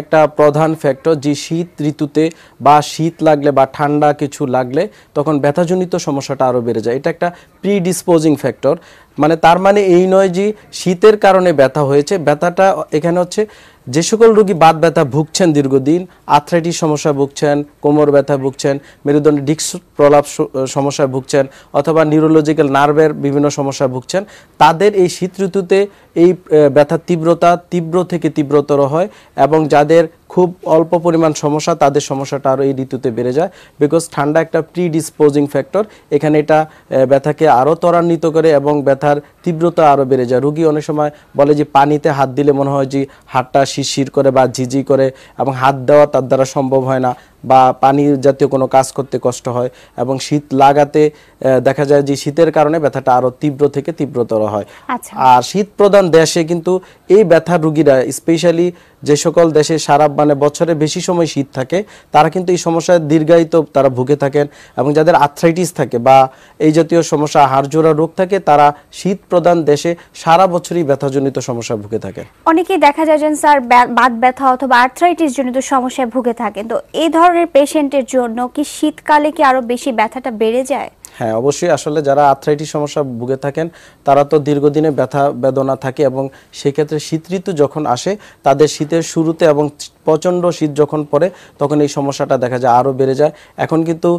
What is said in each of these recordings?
একটা প্রধান ফ্যাক্টর যে শীত ঋতুতে বা শীত লাগলে বা ঠান্ডা কিছু লাগলে তখন ব্যথাজনিত সমস্যাটা আরও বেড়ে যায় এটা একটা প্রিডিসপোজিং ফ্যাক্টর মানে তার মানে এই নয় যে শীতের কারণে ব্যথা হয়েছে ব্যথাটা এখানে হচ্ছে যে সকল রোগী বাত ব্যথা ভুগছেন দীর্ঘদিন আথরাইটিস সমস্যা ভুগছেন কোমর ব্যথা ভুগছেন মেরুদণ্ড ডিক্স প্রলাপ সমস্যা ভুগছেন অথবা নিউরোলজিক্যাল নার্ভের বিভিন্ন সমস্যা ভুগছেন তাদের এই শীত ঋতুতে এই ব্যথার তীব্রতা তীব্র থেকে তীব্রতর হয় এবং যাদের খুব অল্প পরিমাণ সমস্যা তাদের সমস্যাটা আরও এই ঋতুতে বেড়ে যায় বিকজ ঠান্ডা একটা প্রি ডিসপোজিং ফ্যাক্টর এখানে এটা ব্যথাকে আরও ত্বরান্বিত করে এবং ব্যথার তীব্রতা আরও বেড়ে যায় রুগী অনেক সময় বলে যে পানিতে হাত দিলে মনে হয় যে হাতটা শিরশির করে বা ঝিঝি করে এবং হাত দেওয়া তার দ্বারা সম্ভব হয় না বা পানি জাতীয় কোনো কাজ করতে কষ্ট হয় এবং শীত লাগাতে দেখা যায় যে শীতের কারণে ব্যথাটা আরও তীব্র থেকে তীব্রতর হয় আচ্ছা। আর শীত প্রধান দেশে কিন্তু এই ব্যথার রুগীরা স্পেশালি যে সকল দেশে সারা মানে বছরে বেশি সময় শীত থাকে তারা কিন্তু এই সমস্যায় দীর্ঘায়িত তারা ভুগে থাকেন এবং যাদের আর্থ্রাইটিস থাকে বা এই জাতীয় সমস্যা জোড়া রোগ থাকে তারা শীত প্রধান দেশে সারা বছরই ব্যথাজনিত সমস্যা ভুগে থাকেন অনেকেই দেখা যায় যে স্যার বাত ব্যথা অথবা আর্থ্রাইটিস জনিত সমস্যায় ভুগে থাকেন তো এই ধরনের পেশেন্টের জন্য কি শীতকালে কি আরো বেশি ব্যথাটা বেড়ে যায় হ্যাঁ অবশ্যই আসলে যারা আর্থ্রাইটিস সমস্যা ভুগে থাকেন তারা তো দীর্ঘদিনে ব্যথা বেদনা থাকে এবং সেক্ষেত্রে শীত ঋতু যখন আসে তাদের শীতের শুরুতে এবং প্রচণ্ড শীত যখন পড়ে তখন এই সমস্যাটা দেখা যায় আরও বেড়ে যায় এখন কিন্তু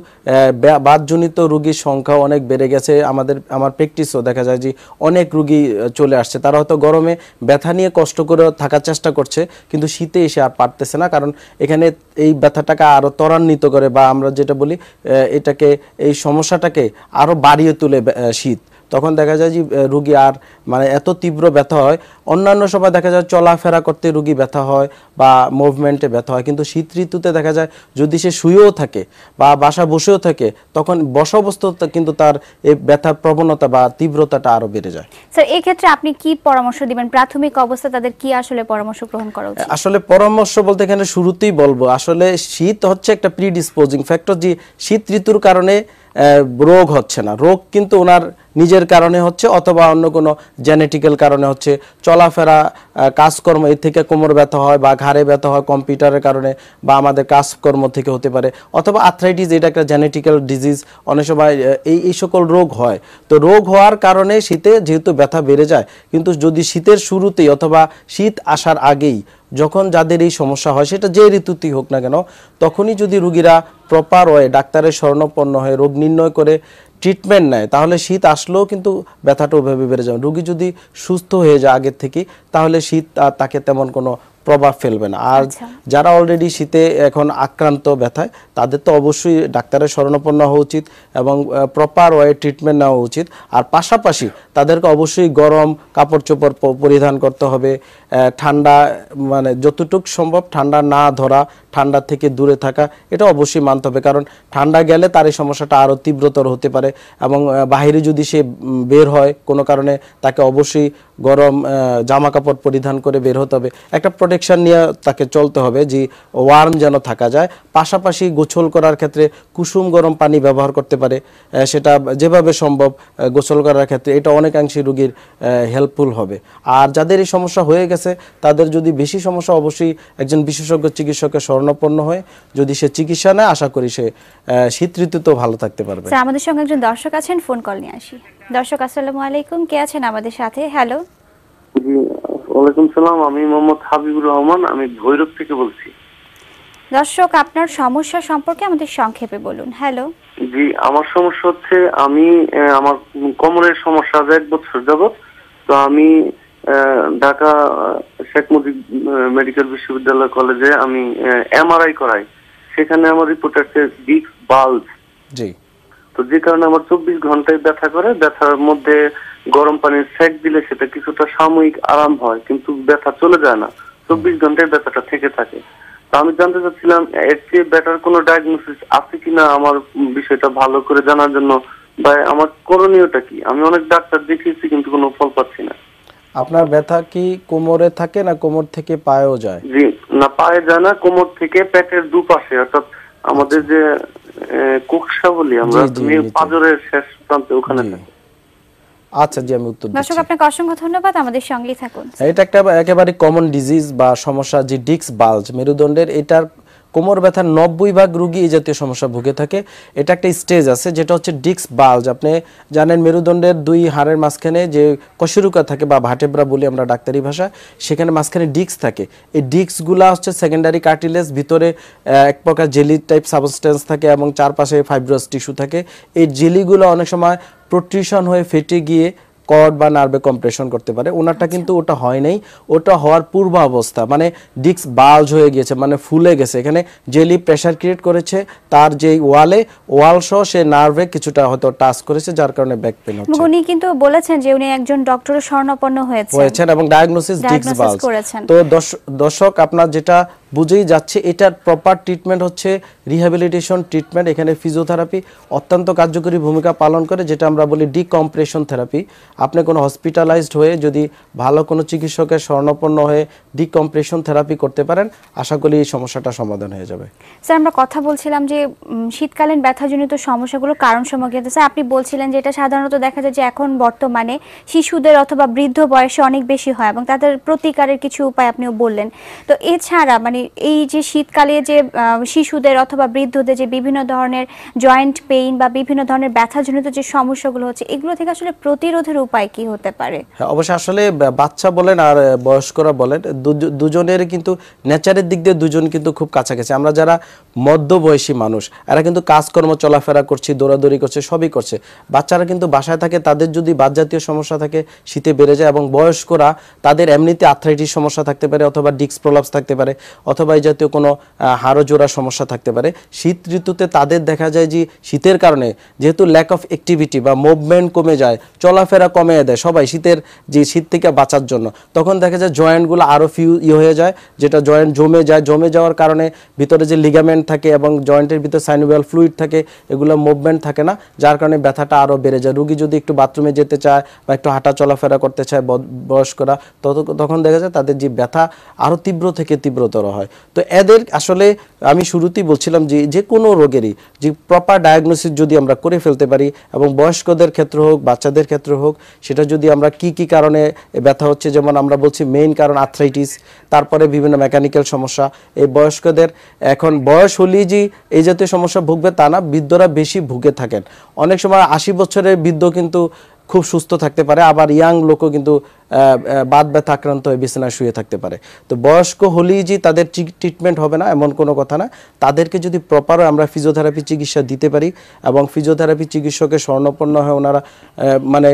বাদজনিত রুগীর সংখ্যা অনেক বেড়ে গেছে আমাদের আমার প্র্যাকটিসও দেখা যায় যে অনেক রুগী চলে আসছে তারা হয়তো গরমে ব্যথা নিয়ে কষ্ট করে থাকার চেষ্টা করছে কিন্তু শীতে এসে আর পারতেছে না কারণ এখানে এই ব্যথাটাকে আরও ত্বরান্বিত করে বা আমরা যেটা বলি এটাকে এই সমস্যাটাকে আরও বাড়িয়ে তুলে শীত তখন দেখা যায় যে রুগী আর মানে এত তীব্র ব্যথা হয় অন্যান্য সময় দেখা যায় চলাফেরা করতে রুগী ব্যথা হয় বা মুভমেন্টে ব্যথা হয় কিন্তু শীত ঋতুতে দেখা যায় যদি সে শুয়েও থাকে বা বাসা বসেও থাকে তখন বসবস্থতা কিন্তু তার এই ব্যথার প্রবণতা বা তীব্রতাটা আরও বেড়ে যায় স্যার এই ক্ষেত্রে আপনি কি পরামর্শ দিবেন প্রাথমিক অবস্থা তাদের কি আসলে পরামর্শ গ্রহণ করা উচিত আসলে পরামর্শ বলতে এখানে শুরুতেই বলবো আসলে শীত হচ্ছে একটা প্রিডিসপোজিং ফ্যাক্টর যে শীত ঋতুর কারণে রোগ হচ্ছে না রোগ কিন্তু ওনার নিজের কারণে হচ্ছে অথবা অন্য কোনো জেনেটিক্যাল কারণে হচ্ছে চলাফেরা কাজকর্ম এর থেকে কোমর ব্যথা হয় বা ঘাড়ে ব্যথা হয় কম্পিউটারের কারণে বা আমাদের কাজকর্ম থেকে হতে পারে অথবা আর্থ্রাইটিস এটা একটা জেনেটিক্যাল ডিজিজ অনেক সময় এই এই সকল রোগ হয় তো রোগ হওয়ার কারণে শীতে যেহেতু ব্যথা বেড়ে যায় কিন্তু যদি শীতের শুরুতেই অথবা শীত আসার আগেই যখন যাদের এই সমস্যা হয় সেটা যে ঋতুতেই হোক না কেন তখনই যদি রুগীরা প্রপার হয় ডাক্তারের স্বর্ণপন্ন হয়ে রোগ নির্ণয় করে ট্রিটমেন্ট নেয় তাহলে শীত আসলেও কিন্তু ব্যথাটা ওভাবে বেড়ে যাবে রুগী যদি সুস্থ হয়ে যায় আগের থেকে তাহলে শীত তাকে তেমন কোনো প্রভাব ফেলবে না আর আচ্ছা। যারা অলরেডি শীতে এখন আক্রান্ত ব্যথায় তাদের তো অবশ্যই ডাক্তারের শরণাপন্ন হওয়া উচিত এবং প্রপার ওয়ে ট্রিটমেন্ট নেওয়া উচিত আর পাশাপাশি তাদেরকে অবশ্যই গরম কাপড় চোপড় পরিধান করতে হবে ঠান্ডা মানে যতটুক সম্ভব ঠান্ডা না ধরা ঠান্ডা থেকে দূরে থাকা এটা অবশ্যই মানতে হবে কারণ ঠান্ডা গেলে তার এই সমস্যাটা আরও তীব্রতর হতে পারে এবং বাহিরে যদি সে বের হয় কোনো কারণে তাকে অবশ্যই গরম জামা কাপড় পরিধান করে বের হতে হবে একটা প্রোটেকশন নিয়ে তাকে চলতে হবে যে ওয়ার্ম যেন থাকা যায় পাশাপাশি গোসল করার ক্ষেত্রে কুসুম গরম পানি ব্যবহার করতে পারে সেটা যেভাবে সম্ভব গোসল করার ক্ষেত্রে এটা অনেকাংশে রুগীর হেল্পফুল হবে আর যাদের এই সমস্যা হয়ে গেছে তাদের যদি বেশি সমস্যা অবশ্যই একজন বিশেষজ্ঞ চিকিৎসকের স্বর্ণপন্ন হয় যদি সে চিকিৎসা নেয় আশা করি সে শীত ঋতু তো ভালো থাকতে পারবে আচ্ছা, আমাদের সঙ্গে একজন দর্শক আছেন ফোন কল নিয়ে আসি দর্শক আসসালামু আলাইকুম কে আছেন আমাদের সাথে হ্যালো ওয়ালাইকুম সালাম আমি মোহাম্মদ হাবিবুর রহমান আমি ভৈরব থেকে বলছি দর্শক আপনার সমস্যা সম্পর্কে আমাদের সংক্ষেপে বলুন হ্যালো জি আমার সমস্যা হচ্ছে আমি আমার কোমরের সমস্যা এক বছর যাব তো আমি ঢাকা শেখ মুজিব মেডিকেল বিশ্ববিদ্যালয় কলেজে আমি এমআরআই করাই সেখানে আমার রিপোর্ট আছে ডিস্ক বাল্ব জি তো যে কারণে আমার চব্বিশ ঘন্টায় ব্যথা করে ব্যথার মধ্যে গরম পানির সেক দিলে সেটা কিছুটা সাময়িক আরাম হয় কিন্তু ব্যথা চলে যায় না চব্বিশ ঘন্টায় ব্যথাটা থেকে থাকে তো আমি জানতে চাচ্ছিলাম এর চেয়ে কোনো ডায়াগনোসিস আছে কিনা আমার বিষয়টা ভালো করে জানার জন্য বা আমার করণীয়টা কি আমি অনেক ডাক্তার দেখিয়েছি কিন্তু কোনো ফল পাচ্ছি না আপনার ব্যথা কি কোমরে থাকে না কোমর থেকে পায়েও যায় জি না পায়ে যায় না কোমর থেকে পেটের দুপাশে অর্থাৎ আমাদের যে কুকসা বলি আমরা তুমি পাজরের শেষ প্রান্তে ওখানে আচ্ছা জি আমি উত্তর দর্শক আপনাকে অসংখ্য ধন্যবাদ আমাদের সঙ্গেই থাকুন হ্যাঁ, এটা একটা একেবারে কমন ডিজিজ বা সমস্যা যে ডিক্স বাল্জ মেরুদণ্ডের এটার কোমর ব্যথার নব্বই ভাগ রুগী এই জাতীয় সমস্যা ভুগে থাকে এটা একটা স্টেজ আছে যেটা হচ্ছে ডিক্স বাল্জ আপনি জানেন মেরুদণ্ডের দুই হাড়ের মাঝখানে যে কশিরুকা থাকে বা ভাটেব্রা বলি আমরা ডাক্তারি ভাষা সেখানে মাঝখানে ডিক্স থাকে এই ডিক্সগুলা হচ্ছে সেকেন্ডারি কার্টিলেস ভিতরে এক প্রকার জেলি টাইপ সাবস্টেন্স থাকে এবং চারপাশে ফাইব্রাস টিস্যু থাকে এই জেলিগুলো অনেক সময় প্রোট্রিশন হয়ে ফেটে গিয়ে কর্ড বা নার্ভে কম্প্রেশন করতে পারে ওনারটা আচ্ছা। কিন্তু ওটা হয় নাই ওটা হওয়ার পূর্ব অবস্থা মানে ডিক্স বাল্জ হয়ে গিয়েছে মানে ফুলে গেছে এখানে জেলি প্রেশার ক্রিয়েট করেছে তার যে ওয়ালে ওয়াল সহ সে নার্ভে কিছুটা হয়তো টাচ করেছে যার কারণে ব্যাক পেন হচ্ছে উনি কিন্তু বলেছেন যে উনি একজন ডক্টরের শরণাপন্ন হয়েছে হয়েছেন এবং ডায়াগনোসিস ডিক্স বাল্জ তো দর্শক আপনার যেটা বুঝেই যাচ্ছে এটার প্রপার ট্রিটমেন্ট হচ্ছে রিহ্যাবিলিটেশন ট্রিটমেন্ট এখানে ফিজিওথেরাপি অত্যন্ত কার্যকরী ভূমিকা পালন করে যেটা আমরা বলি ডিকম্প্রেশন থেরাপি আপনি কোনো হসপিটালাইজড হয়ে যদি ভালো কোনো চিকিৎসকের স্বর্ণপন্ন হয়ে ডিকম্প্রেশন থেরাপি করতে পারেন আশা করি এই সমস্যাটা সমাধান হয়ে যাবে স্যার আমরা কথা বলছিলাম যে শীতকালীন ব্যথাজনিত সমস্যাগুলোর কারণ সম্পর্কে স্যার আপনি বলছিলেন যে এটা সাধারণত দেখা যায় যে এখন বর্তমানে শিশুদের অথবা বৃদ্ধ বয়সে অনেক বেশি হয় এবং তাদের প্রতিকারের কিছু উপায় আপনিও বললেন তো এছাড়া মানে মানে এই যে শীতকালে যে শিশুদের অথবা বৃদ্ধদের যে বিভিন্ন ধরনের জয়েন্ট পেইন বা বিভিন্ন ধরনের ব্যথাজনিত যে সমস্যাগুলো হচ্ছে এগুলো থেকে আসলে প্রতিরোধের উপায় কি হতে পারে হ্যাঁ, অবশ্যই আসলে বাচ্চা বলেন আর বয়স্করা বলেন দুজনের কিন্তু নেচারের দিক দিয়ে দুজন কিন্তু খুব কাছাকাছি আমরা যারা মধ্যবয়সী মানুষ এরা কিন্তু কাজকর্ম চলাফেরা করছি দৌড়াদৌড়ি করছে সবই করছে বাচ্চারা কিন্তু বাসায় থাকে তাদের যদি জাতীয় সমস্যা থাকে শীতে বেড়ে যায় এবং বয়স্করা তাদের এমনিতে আর্থ্রাইটিস সমস্যা থাকতে পারে অথবা ডিস্ক প্রলাপস থাকতে পারে অথবা এই জাতীয় কোনো হাড় জোড়া সমস্যা থাকতে পারে শীত ঋতুতে তাদের দেখা যায় যে শীতের কারণে যেহেতু ল্যাক অফ অ্যাক্টিভিটি বা মুভমেন্ট কমে যায় চলাফেরা কমে দেয় সবাই শীতের যে শীত থেকে বাঁচার জন্য তখন দেখা যায় জয়েন্টগুলো আরও ফিউ ইয়ে হয়ে যায় যেটা জয়েন্ট জমে যায় জমে যাওয়ার কারণে ভিতরে যে লিগামেন্ট থাকে এবং জয়েন্টের ভিতরে সাইনুবেল ফ্লুইড থাকে এগুলো মুভমেন্ট থাকে না যার কারণে ব্যথাটা আরও বেড়ে যায় রুগী যদি একটু বাথরুমে যেতে চায় বা একটু হাঁটা চলাফেরা করতে চায় বয়স্করা তত তখন দেখা যায় তাদের যে ব্যথা আরও তীব্র থেকে তীব্রতর হয় হয় তো এদের আসলে আমি শুরুতেই বলছিলাম যে যে কোনো রোগেরই যে প্রপার ডায়াগনোসিস যদি আমরা করে ফেলতে পারি এবং বয়স্কদের ক্ষেত্রে হোক বাচ্চাদের ক্ষেত্রে হোক সেটা যদি আমরা কি কি কারণে ব্যথা হচ্ছে যেমন আমরা বলছি মেইন কারণ আর্থ্রাইটিস তারপরে বিভিন্ন মেকানিক্যাল সমস্যা এই বয়স্কদের এখন বয়স হলেই যে এই জাতীয় সমস্যা ভুগবে তা না বৃদ্ধরা বেশি ভুগে থাকেন অনেক সময় আশি বছরের বৃদ্ধ কিন্তু খুব সুস্থ থাকতে পারে আবার ইয়াং লোকও কিন্তু বাদ ব্যথা আক্রান্ত হয়ে বিছানায় শুয়ে থাকতে পারে তো বয়স্ক হলেই যে তাদের ট্রিটমেন্ট হবে না এমন কোনো কথা না তাদেরকে যদি প্রপার আমরা ফিজিওথেরাপি চিকিৎসা দিতে পারি এবং ফিজিওথেরাপি চিকিৎসকের স্বর্ণপন্ন হয়ে ওনারা মানে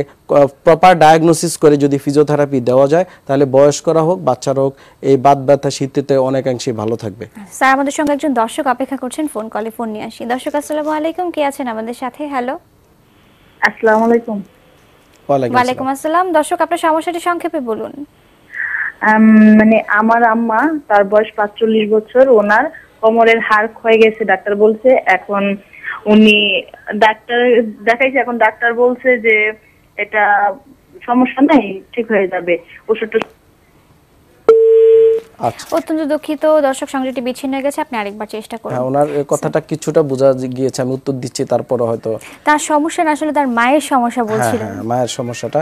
প্রপার ডায়াগনোসিস করে যদি ফিজিওথেরাপি দেওয়া যায় তাহলে বয়স্করা হোক বাচ্চারা হোক এই বাদ ব্যথা শীততে অনেকাংশে ভালো থাকবে স্যার আমাদের সঙ্গে একজন দর্শক অপেক্ষা করছেন ফোন কলে ফোন নিয়ে আসি দর্শক আসসালামু আলাইকুম কে আছেন আমাদের সাথে হ্যালো আসসালামু আলাইকুম ওয়ালাইকুম আসসালাম দর্শক আপনার সমস্যাটি সংক্ষেপে বলুন মানে আমার আম্মা তার বয়স পাঁচচল্লিশ বছর ওনার কোমরের হাড় ক্ষয়ে গেছে ডাক্তার বলছে এখন উনি ডাক্তার দেখাইছে এখন ডাক্তার বলছে যে এটা সমস্যা নাই ঠিক হয়ে যাবে ওষুধ আচ্ছা। অত্যন্ত দুঃখিত দর্শক সংযোগটি বিচ্ছিন্ন হয়ে গেছে আপনি আরেকবার চেষ্টা করুন হ্যাঁ ওনার কথাটা কিছুটা বোঝা গিয়েছে আমি উত্তর দিচ্ছি তারপরে হয়তো তার সমস্যা না আসলে তার মায়ের সমস্যা হ্যাঁ, বলছিলেন হ্যাঁ, মায়ের সমস্যাটা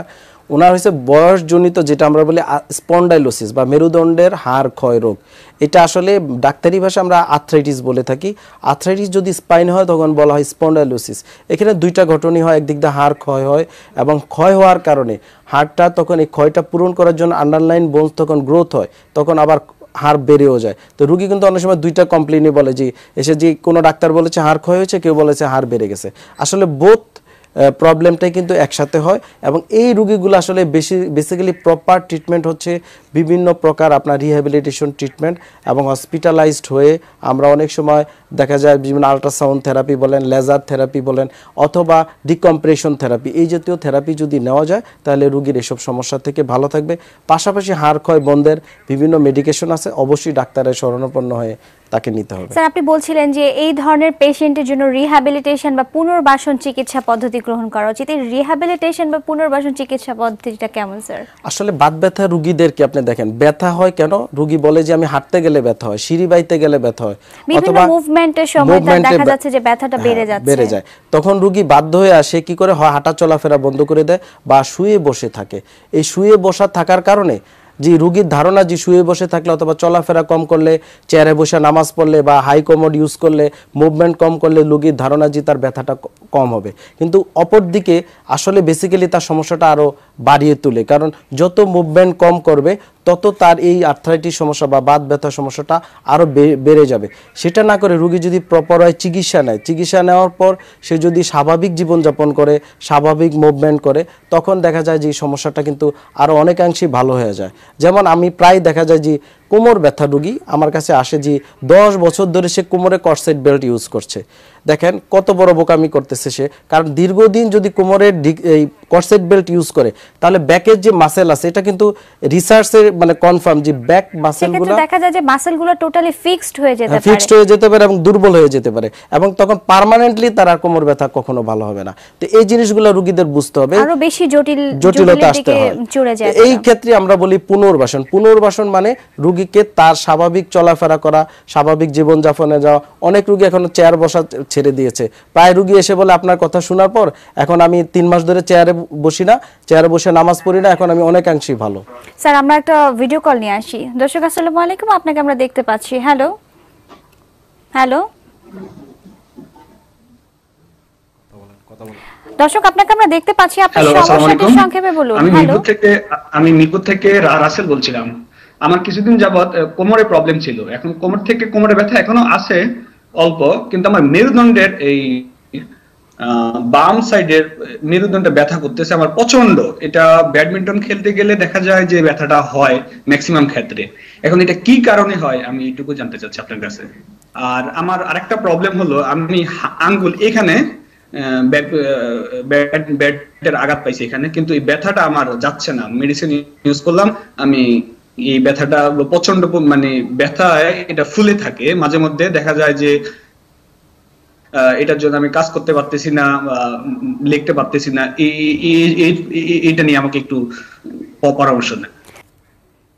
ওনার হয়েছে বয়সজনিত যেটা আমরা বলি স্পন্ডাইলোসিস বা মেরুদণ্ডের হাড় ক্ষয় রোগ এটা আসলে ডাক্তারি ভাষা আমরা আর্থ্রাইটিস বলে থাকি আর্থ্রাইটিস যদি স্পাইন হয় তখন বলা হয় স্পন্ডাইলোসিস এখানে দুইটা ঘটনই হয় একদিক দিয়ে হাড় ক্ষয় হয় এবং ক্ষয় হওয়ার কারণে হাড়টা তখন এই ক্ষয়টা পূরণ করার জন্য আন্ডারলাইন বোনস তখন গ্রোথ হয় তখন আবার হাড় বেড়েও যায় তো রুগী কিন্তু অনেক সময় দুইটা কমপ্লেনই বলে যে এসে যে কোনো ডাক্তার বলেছে হাড় ক্ষয় হয়েছে কেউ বলেছে হাড় বেড়ে গেছে আসলে বোধ প্রবলেমটাই কিন্তু একসাথে হয় এবং এই রুগীগুলো আসলে বেশি বেসিক্যালি প্রপার ট্রিটমেন্ট হচ্ছে বিভিন্ন প্রকার আপনার রিহ্যাবিলিটেশন ট্রিটমেন্ট এবং হসপিটালাইজড হয়ে আমরা অনেক সময় দেখা যায় বিভিন্ন আল্ট্রাসাউন্ড থেরাপি বলেন লেজার থেরাপি বলেন অথবা ডিকম্প্রেশন থেরাপি এই জাতীয় থেরাপি যদি নেওয়া যায় তাহলে রুগীর এসব সমস্যা থেকে ভালো থাকবে পাশাপাশি হাড় ক্ষয় বন্ধের বিভিন্ন মেডিকেশন আছে অবশ্যই ডাক্তারের শরণাপন্ন হয়ে তাকে নিতে হবে স্যার আপনি বলছিলেন যে এই ধরনের পেশেন্টের জন্য রিহ্যাবিলিটেশন বা পুনর্বাসন চিকিৎসা পদ্ধতি গ্রহণ করা উচিত এই রিহ্যাবিলিটেশন বা পুনর্বাসন চিকিৎসা পদ্ধতিটা কেমন স্যার আসলে বাত ব্যথা রোগীদেরকে আপনি দেখেন ব্যথা হয় কেন রোগী বলে যে আমি হাঁটতে গেলে ব্যথা হয় সিঁড়ি বাইতে গেলে ব্যথা হয় অথবা মুভমেন্টের সময় দেখা যাচ্ছে যে ব্যথাটা হ্যাঁ, বেড়ে যাচ্ছে বেড়ে যায় তখন রোগী বাধ্য হয়ে আসে কি করে হয় হাঁটা চলাফেরা বন্ধ করে দেয় বা শুয়ে বসে থাকে এই শুয়ে বসা থাকার কারণে যে রুগীর ধারণা যে শুয়ে বসে থাকলে অথবা চলাফেরা কম করলে চেয়ারে বসে নামাজ পড়লে বা হাই কমোড ইউজ করলে মুভমেন্ট কম করলে রুগীর ধারণা যে তার ব্যথাটা কম হবে কিন্তু অপরদিকে আসলে বেসিক্যালি তার সমস্যাটা আরও বাড়িয়ে তুলে কারণ যত মুভমেন্ট কম করবে তত তার এই আর্থারাইটিস সমস্যা বা বাদ ব্যথা সমস্যাটা আরও বেড়ে যাবে সেটা না করে রুগী যদি প্রপার হয় চিকিৎসা নেয় চিকিৎসা নেওয়ার পর সে যদি স্বাভাবিক জীবনযাপন করে স্বাভাবিক মুভমেন্ট করে তখন দেখা যায় যে এই সমস্যাটা কিন্তু আরও অনেকাংশেই ভালো হয়ে যায় যেমন আমি প্রায় দেখা যায় যে কোমর ব্যথা রুগী আমার কাছে আসে যে দশ বছর ধরে সে কোমরে কর্সেট বেল্ট ইউজ করছে দেখেন কত বড় বোকামি করতেছে সে কারণ দীর্ঘদিন যদি কোমরের এই কর্সেট বেল্ট ইউজ করে তাহলে ব্যাকের যে মাসেল আছে এটা কিন্তু রিসার্চের মানে কনফার্ম যে ব্যাক মাসেলগুলো দেখা যায় যে মাসেলগুলো টোটালি ফিক্সড হয়ে যেতে হ্যাঁ, পারে ফিক্সড হয়ে যেতে পারে এবং দুর্বল হয়ে যেতে পারে এবং তখন পার্মানেন্টলি তার আর কোমর ব্যথা কখনো ভালো হবে না তো এই জিনিসগুলো রোগীদের বুঝতে হবে আরো বেশি জটিল জটিলতা আসতে হয় এই ক্ষেত্রে আমরা বলি পুনর্বাসন পুনর্বাসন মানে রোগী রুগীকে তার স্বাভাবিক চলাফেরা করা স্বাভাবিক জীবনযাপনে যাওয়া অনেক রুগী এখন চেয়ার বসা ছেড়ে দিয়েছে প্রায় রুগী এসে বলে আপনার কথা শোনার পর এখন আমি তিন মাস ধরে চেয়ারে বসি না চেয়ারে বসে নামাজ পড়ি না এখন আমি অনেকাংশেই ভালো স্যার আমরা একটা ভিডিও কল নিয়ে আসি দর্শক আসসালামু আলাইকুম আপনাকে আমরা দেখতে পাচ্ছি হ্যালো হ্যালো দর্শক আপনাকে আমরা দেখতে পাচ্ছি আপনার সমস্যাটি সংক্ষেপে বলুন আমি মিরপুর থেকে আমি মিরপুর থেকে রাসেল বলছিলাম আমার কিছুদিন যাবৎ কোমরে প্রবলেম ছিল এখন কোমর থেকে কোমরে ব্যথা এখনো আছে অল্প কিন্তু আমার মেরুদণ্ডের এই বাম সাইডের মেরুদণ্ডে ব্যথা করতেছে আমার প্রচন্ড এটা ব্যাডমিন্টন খেলতে গেলে দেখা যায় যে ব্যথাটা হয় ম্যাক্সিমাম ক্ষেত্রে এখন এটা কি কারণে হয় আমি এটুকু জানতে চাচ্ছি আপনার কাছে আর আমার আরেকটা প্রবলেম হলো আমি আঙ্গুল এখানে ব্যাটের আঘাত পাইছি এখানে কিন্তু এই ব্যথাটা আমার যাচ্ছে না মেডিসিন ইউজ করলাম আমি এই ব্যথাটা প্রচন্ড মানে ব্যথায় এটা ফুলে থাকে মাঝে মধ্যে দেখা যায় যে এটার জন্য আমি কাজ করতে পারতেছি না লিখতে পারতেছি না এইটা নিয়ে আমাকে একটু পরামর্শ নেয়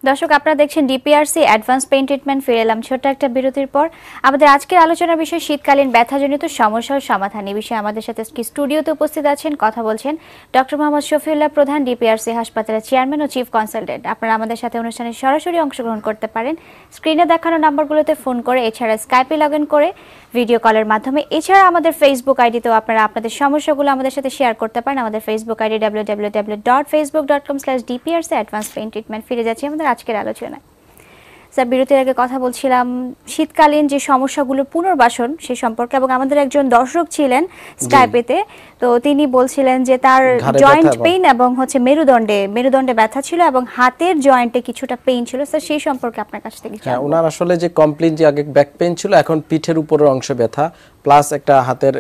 দর্শক আপনারা দেখছেন ডিপিআরসি অ্যাডভান্স পেইন্ট ট্রিটমেন্ট ফিরে এলাম ছোট্ট একটা বিরতির পর আমাদের আজকের আলোচনার বিষয় শীতকালীন ব্যথাজনিত সমস্যা ও সমাধান এই বিষয়ে আমাদের সাথে স্টুডিওতে উপস্থিত আছেন কথা বলছেন ডক্টর মোহাম্মদ শফিউল্লাহ প্রধান ডিপিআরসি হাসপাতালের চেয়ারম্যান ও চিফ কনসালটেন্ট আপনারা আমাদের সাথে অনুষ্ঠানে সরাসরি অংশগ্রহণ করতে পারেন স্ক্রিনে দেখানো নাম্বারগুলোতে ফোন করে এছাড়া স্কাইপে লগ ইন করে ভিডিও কলের মাধ্যমে এছাড়া আমাদের ফেসবুক আইডিতেও আপনারা আপনাদের সমস্যাগুলো আমাদের সাথে শেয়ার করতে পারেন আমাদের Facebook ID W W W dot Facebook dot com slash DPRC advance pain treatment ফিরে যাচ্ছি আমাদের আজকের আলোচনায় স্যার বিরতির আগে কথা বলছিলাম শীতকালীন যে সমস্যাগুলো পুনর্বাসন সে সম্পর্কে এবং আমাদের একজন দর্শক ছিলেন স্কাইপেতে তো তিনি বলছিলেন যে তার জয়েন্ট পেইন এবং হচ্ছে মেরুদণ্ডে মেরুদণ্ডে ব্যথা ছিল এবং হাতের জয়েন্টে কিছুটা পেইন ছিল স্যার সেই সম্পর্কে আপনার কাছ থেকে হ্যাঁ ওনার আসলে যে কমপ্লেন যে আগে ব্যাক পেইন ছিল এখন পিঠের উপরের অংশ ব্যথা প্লাস একটা হাতের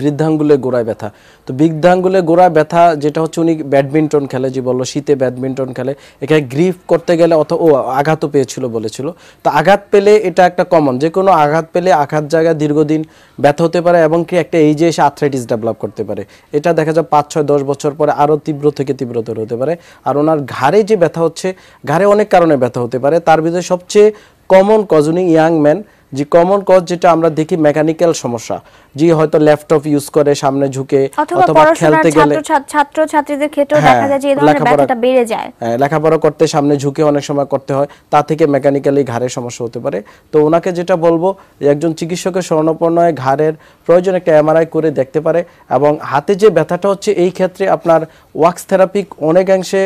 বৃদ্ধাঙ্গুলে গোড়ায় ব্যথা তো বৃদ্ধাঙ্গুলে গোড়ায় ব্যথা যেটা হচ্ছে উনি ব্যাডমিন্টন খেলে যে বললো শীতে ব্যাডমিন্টন খেলে এখানে গ্রিফ করতে গেলে অত ও আঘাতও পেয়েছিল বলেছিল তো আঘাত পেলে এটা একটা কমন যে কোনো আঘাত পেলে আঘাত জায়গায় দীর্ঘদিন ব্যথা হতে পারে এবং কি একটা এই যে এসে আথরাইটিস ডেভেলপ করতে পারে এটা দেখা যায় পাঁচ ছয় দশ বছর পরে আরও তীব্র থেকে তীব্রতর হতে পারে আর ওনার ঘাড়ে যে ব্যথা হচ্ছে ঘাড়ে অনেক কারণে ব্যথা হতে পারে তার ভিতরে সবচেয়ে কমন কজনিং ইয়াং ম্যান যে কমন কজ যেটা আমরা দেখি মেকানিক্যাল সমস্যা যে হয়তো ল্যাপটপ ইউজ করে সামনে ঝুঁকে অথবা খেলতে গেলে ছাত্র ছাত্রীদের ক্ষেত্রে হ্যাঁ, দেখা যায় যে এই ধরনের ব্যাপারটা বেড়ে যায় হ্যাঁ, লেখাপড়া করতে সামনে ঝুঁকে অনেক সময় করতে হয় তা থেকে মেকানিক্যালি ঘাড়ের সমস্যা হতে পারে তো ওনাকে যেটা বলবো একজন চিকিৎসকের শরণাপন্ন ঘাড়ের প্রয়োজন একটা এমআরআই করে দেখতে পারে এবং হাতে যে ব্যথাটা হচ্ছে এই ক্ষেত্রে আপনার ওয়াক্স থেরাপি অনেকাংশে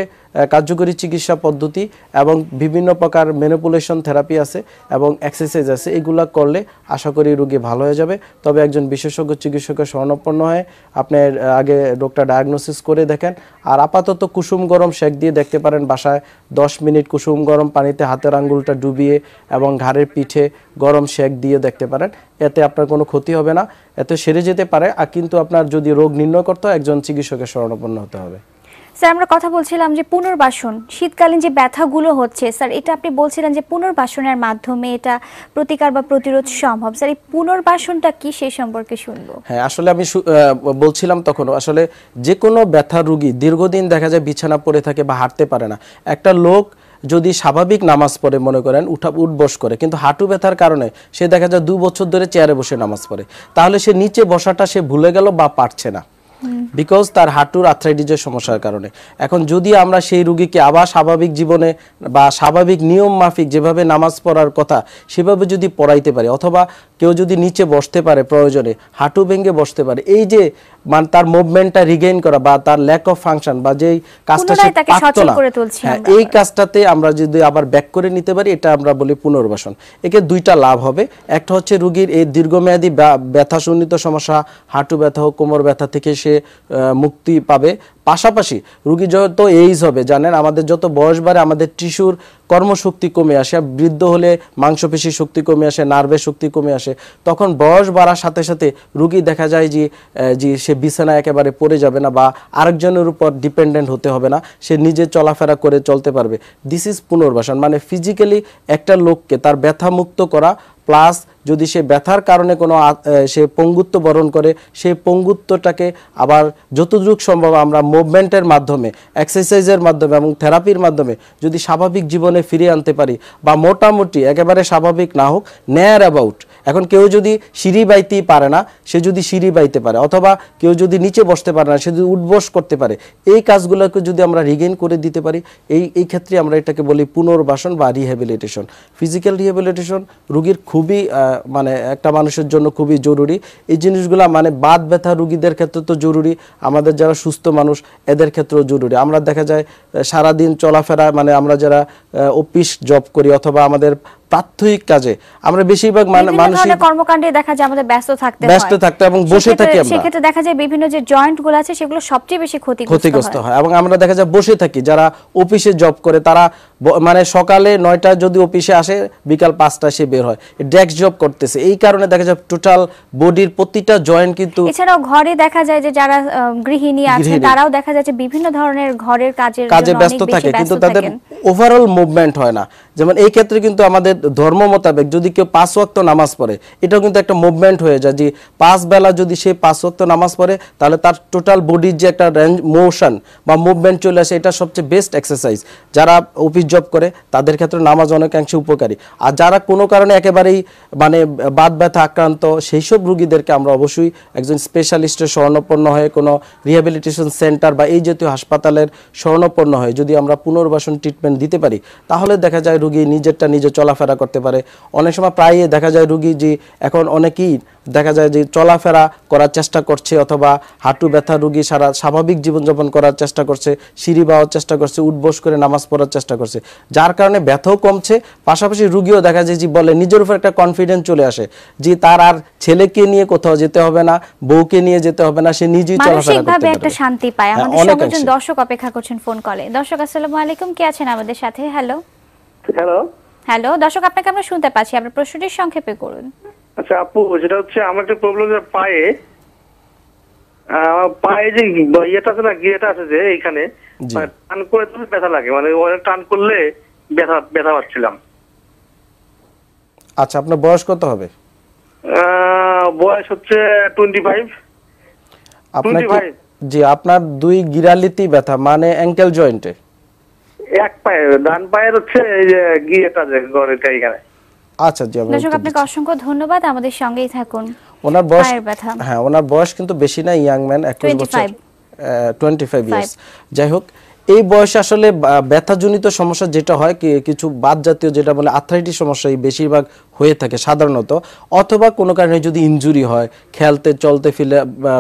কার্যকরী চিকিৎসা পদ্ধতি এবং বিভিন্ন প্রকার মেনিপুলেশন থেরাপি আছে এবং এক্সারসাইজ আছে এগুলো করলে আশা করি রোগী ভালো হয়ে যাবে তবে একজন বিশেষজ্ঞ চিকিৎসকের স্বর্ণপন্ন হয়ে আপনার আগে রোগটা ডায়াগনোসিস করে দেখেন আর আপাতত কুসুম গরম শেক দিয়ে দেখতে পারেন বাসায় 10 মিনিট কুসুম গরম পানিতে হাতের আঙ্গুলটা ডুবিয়ে এবং ঘাড়ের পিঠে গরম শেক দিয়ে দেখতে পারেন এতে আপনার কোনো ক্ষতি হবে না এতে সেরে যেতে পারে আর কিন্তু আপনার যদি রোগ নির্ণয় করতে হয় একজন চিকিৎসকের স্বর্ণপন্ন হতে হবে স্যার আমরা কথা বলছিলাম যে পুনর্বাসন শীতকালীন যে ব্যথাগুলো হচ্ছে স্যার এটা আপনি বলছিলেন যে পুনর্বাসনের মাধ্যমে এটা প্রতিকার বা প্রতিরোধ সম্ভব স্যার এই পুনর্বাসনটা কি সেই সম্পর্কে শুনবো হ্যাঁ আসলে আমি বলছিলাম তখন আসলে যে কোনো ব্যথা রুগী দীর্ঘদিন দেখা যায় বিছানা পড়ে থাকে বা হাঁটতে পারে না একটা লোক যদি স্বাভাবিক নামাজ পড়ে মনে করেন উঠা উঠবস করে কিন্তু হাঁটু ব্যথার কারণে সে দেখা যায় দু বছর ধরে চেয়ারে বসে নামাজ পড়ে তাহলে সে নিচে বসাটা সে ভুলে গেল বা পারছে না বিকজ তার হাঁটুর আর্থ্রাইটিসের সমস্যার কারণে এখন যদি আমরা সেই রুগীকে আবার স্বাভাবিক জীবনে বা স্বাভাবিক নিয়ম মাফিক যেভাবে নামাজ পড়ার কথা সেভাবে যদি পড়াইতে পারে অথবা কেউ যদি নিচে বসতে পারে প্রয়োজনে হাঁটু ভেঙে বসতে পারে এই যে মানে তার মুভমেন্টটা রিগেইন করা বা তার ল্যাক অফ ফাংশন বা যেই কাজটা সে পাচ্ছে না হ্যাঁ, এই কাজটাতে আমরা যদি আবার ব্যাক করে নিতে পারি এটা আমরা বলি পুনর্বাসন একে দুইটা লাভ হবে একটা হচ্ছে রোগীর এই দীর্ঘমেয়াদী ব্যথা জনিত সমস্যা হাঁটু ব্যথা হোক কোমর ব্যথা থেকে সে মুক্তি পাবে পাশাপাশি রুগী যত এইজ হবে জানেন আমাদের যত বয়স বাড়ে আমাদের টিস্যুর কর্মশক্তি কমে আসে বৃদ্ধ হলে মাংসপেশি শক্তি কমে আসে নার্ভের শক্তি কমে আসে তখন বয়স বাড়ার সাথে সাথে রুগী দেখা যায় যে যে সে বিছানা একেবারে পড়ে যাবে না বা আরেকজনের উপর ডিপেন্ডেন্ট হতে হবে না সে নিজে চলাফেরা করে চলতে পারবে দিস ইজ পুনর্বাসন মানে ফিজিক্যালি একটা লোককে তার ব্যথামুক্ত করা প্লাস যদি সে ব্যথার কারণে কোনো সে পঙ্গুত্ব বরণ করে সেই পঙ্গুত্বটাকে আবার যতটুক সম্ভব আমরা মুভমেন্টের মাধ্যমে এক্সারসাইজের মাধ্যমে এবং থেরাপির মাধ্যমে যদি স্বাভাবিক জীবনে ফিরিয়ে আনতে পারি বা মোটামুটি একেবারে স্বাভাবিক না হোক নেয়ার অ্যাবাউট এখন কেউ যদি সিঁড়ি বাইতেই পারে না সে যদি সিঁড়ি বাইতে পারে অথবা কেউ যদি নিচে বসতে পারে না সে যদি উঠবস করতে পারে এই কাজগুলোকে যদি আমরা রিগেইন করে দিতে পারি এই এই ক্ষেত্রে আমরা এটাকে বলি পুনর্বাসন বা রিহ্যাবিলিটেশন ফিজিক্যাল রিহ্যাবিলিটেশন রুগীর খুবই মানে একটা মানুষের জন্য খুবই জরুরি এই জিনিসগুলো মানে বাদ ব্যথা রুগীদের ক্ষেত্রে তো জরুরি আমাদের যারা সুস্থ মানুষ এদের ক্ষেত্রেও জরুরি আমরা দেখা যায় সারাদিন চলাফেরা মানে আমরা যারা অফিস জব করি অথবা আমাদের প্রাত্যহিক কাজে আমরা বেশিরভাগ মানুষের কর্মকাণ্ডে দেখা যায় আমাদের ব্যস্ত থাকতে ব্যস্ত থাকতে এবং বসে থাকি আমরা সেক্ষেত্রে দেখা যায় বিভিন্ন যে জয়েন্ট গুলো আছে সেগুলো সবচেয়ে বেশি ক্ষতিগ্রস্ত হয় এবং আমরা দেখা যায় বসে থাকি যারা অফিসে জব করে তারা মানে সকালে নয়টা যদি অফিসে আসে বিকাল পাঁচটা সে বের হয় ডেস্ক জব করতেছে এই কারণে দেখা যায় টোটাল বডির প্রতিটা জয়েন্ট কিন্তু এছাড়াও ঘরে দেখা যায় যে যারা গৃহিণী আছে তারাও দেখা যাচ্ছে বিভিন্ন ধরনের ঘরের কাজের কাজে ব্যস্ত থাকে কিন্তু তাদের ওভারঅল মুভমেন্ট হয় না যেমন এই ক্ষেত্রে কিন্তু আমাদের ধর্ম মোতাবেক যদি কেউ পাঁচ ওয়াক্ত নামাজ পড়ে এটাও কিন্তু একটা মুভমেন্ট হয়ে যায় যে পাঁচ বেলা যদি সে পাঁচ ওয়াক্ত নামাজ পড়ে তাহলে তার টোটাল বডির যে একটা রেঞ্জ মোশন বা মুভমেন্ট চলে আসে এটা সবচেয়ে বেস্ট এক্সারসাইজ যারা অফিস জব করে তাদের ক্ষেত্রে নামাজ অনেকাংশে উপকারী আর যারা কোনো কারণে একেবারেই মানে বাদ ব্যথা আক্রান্ত সেই সব রুগীদেরকে আমরা অবশ্যই একজন স্পেশালিস্টের স্বর্ণপন্ন হয়ে কোনো রিহ্যাবিলিটেশন সেন্টার বা এই জাতীয় হাসপাতালের স্বর্ণপন্ন হয়ে যদি আমরা পুনর্বাসন ট্রিটমেন্ট দিতে পারি তাহলে দেখা যায় রুগী নিজেরটা নিজে চলাফেরা চলাফেরা করতে পারে অনেক সময় প্রায়ই দেখা যায় রুগী যে এখন অনেকেই দেখা যায় যে চলাফেরা করার চেষ্টা করছে অথবা হাঁটু ব্যথা রুগী সারা স্বাভাবিক জীবনযাপন করার চেষ্টা করছে সিঁড়ি বাওয়ার চেষ্টা করছে উঠবোস করে নামাজ পড়ার চেষ্টা করছে যার কারণে ব্যথাও কমছে পাশাপাশি রুগীও দেখা যায় যে বলে নিজের উপর একটা কনফিডেন্স চলে আসে যে তার আর ছেলেকে নিয়ে কোথাও যেতে হবে না বউকে নিয়ে যেতে হবে না সে নিজেই চলাফেরা করতে পারে একটা শান্তি পায় হ্যাঁ, আমাদের সর্বজন দর্শক অপেক্ষা করছেন ফোন কলে দর্শক আসসালামু আলাইকুম কে আছেন আমাদের সাথে হ্যালো হ্যালো হ্যালো দর্শক আপনাকে আমরা শুনতে পাচ্ছি আপনার প্রশ্নটি সংক্ষেপে করুন আচ্ছা আপু যেটা হচ্ছে আমার একটা প্রবলেম পায়ে পায়ে যে ইয়েটা আছে না গিয়েটা আছে যে এইখানে মানে টান করে তো ব্যথা লাগে মানে অনেক টান করলে ব্যথা ব্যথা পাচ্ছিলাম আচ্ছা আপনার বয়স কত হবে বয়স হচ্ছে টোয়েন্টি ফাইভ আপনার জি আপনার দুই গিরালিতি ব্যথা মানে অ্যাঙ্কেল জয়েন্টে এক পায়ে ডান পায়ের হচ্ছে গিয়েটা যে গড়েটা আচ্ছা জি দর্শক আপনাকে অসংখ্য ধন্যবাদ আমাদের সঙ্গেই থাকুন ওনার বয়স হ্যাঁ ওনার বয়স কিন্তু বেশি না ইয়াং ম্যান 21 বছর 25 ইয়ার্স যাই হোক এই বয়সে আসলে ব্যথাজনিত সমস্যা যেটা হয় কিছু বাদ জাতীয় যেটা বলে আর্থ্রাইটিস সমস্যা এই বেশিরভাগ হয়ে থাকে সাধারণত অথবা কোনো কারণে যদি ইঞ্জুরি হয় খেলতে চলতে ফিরে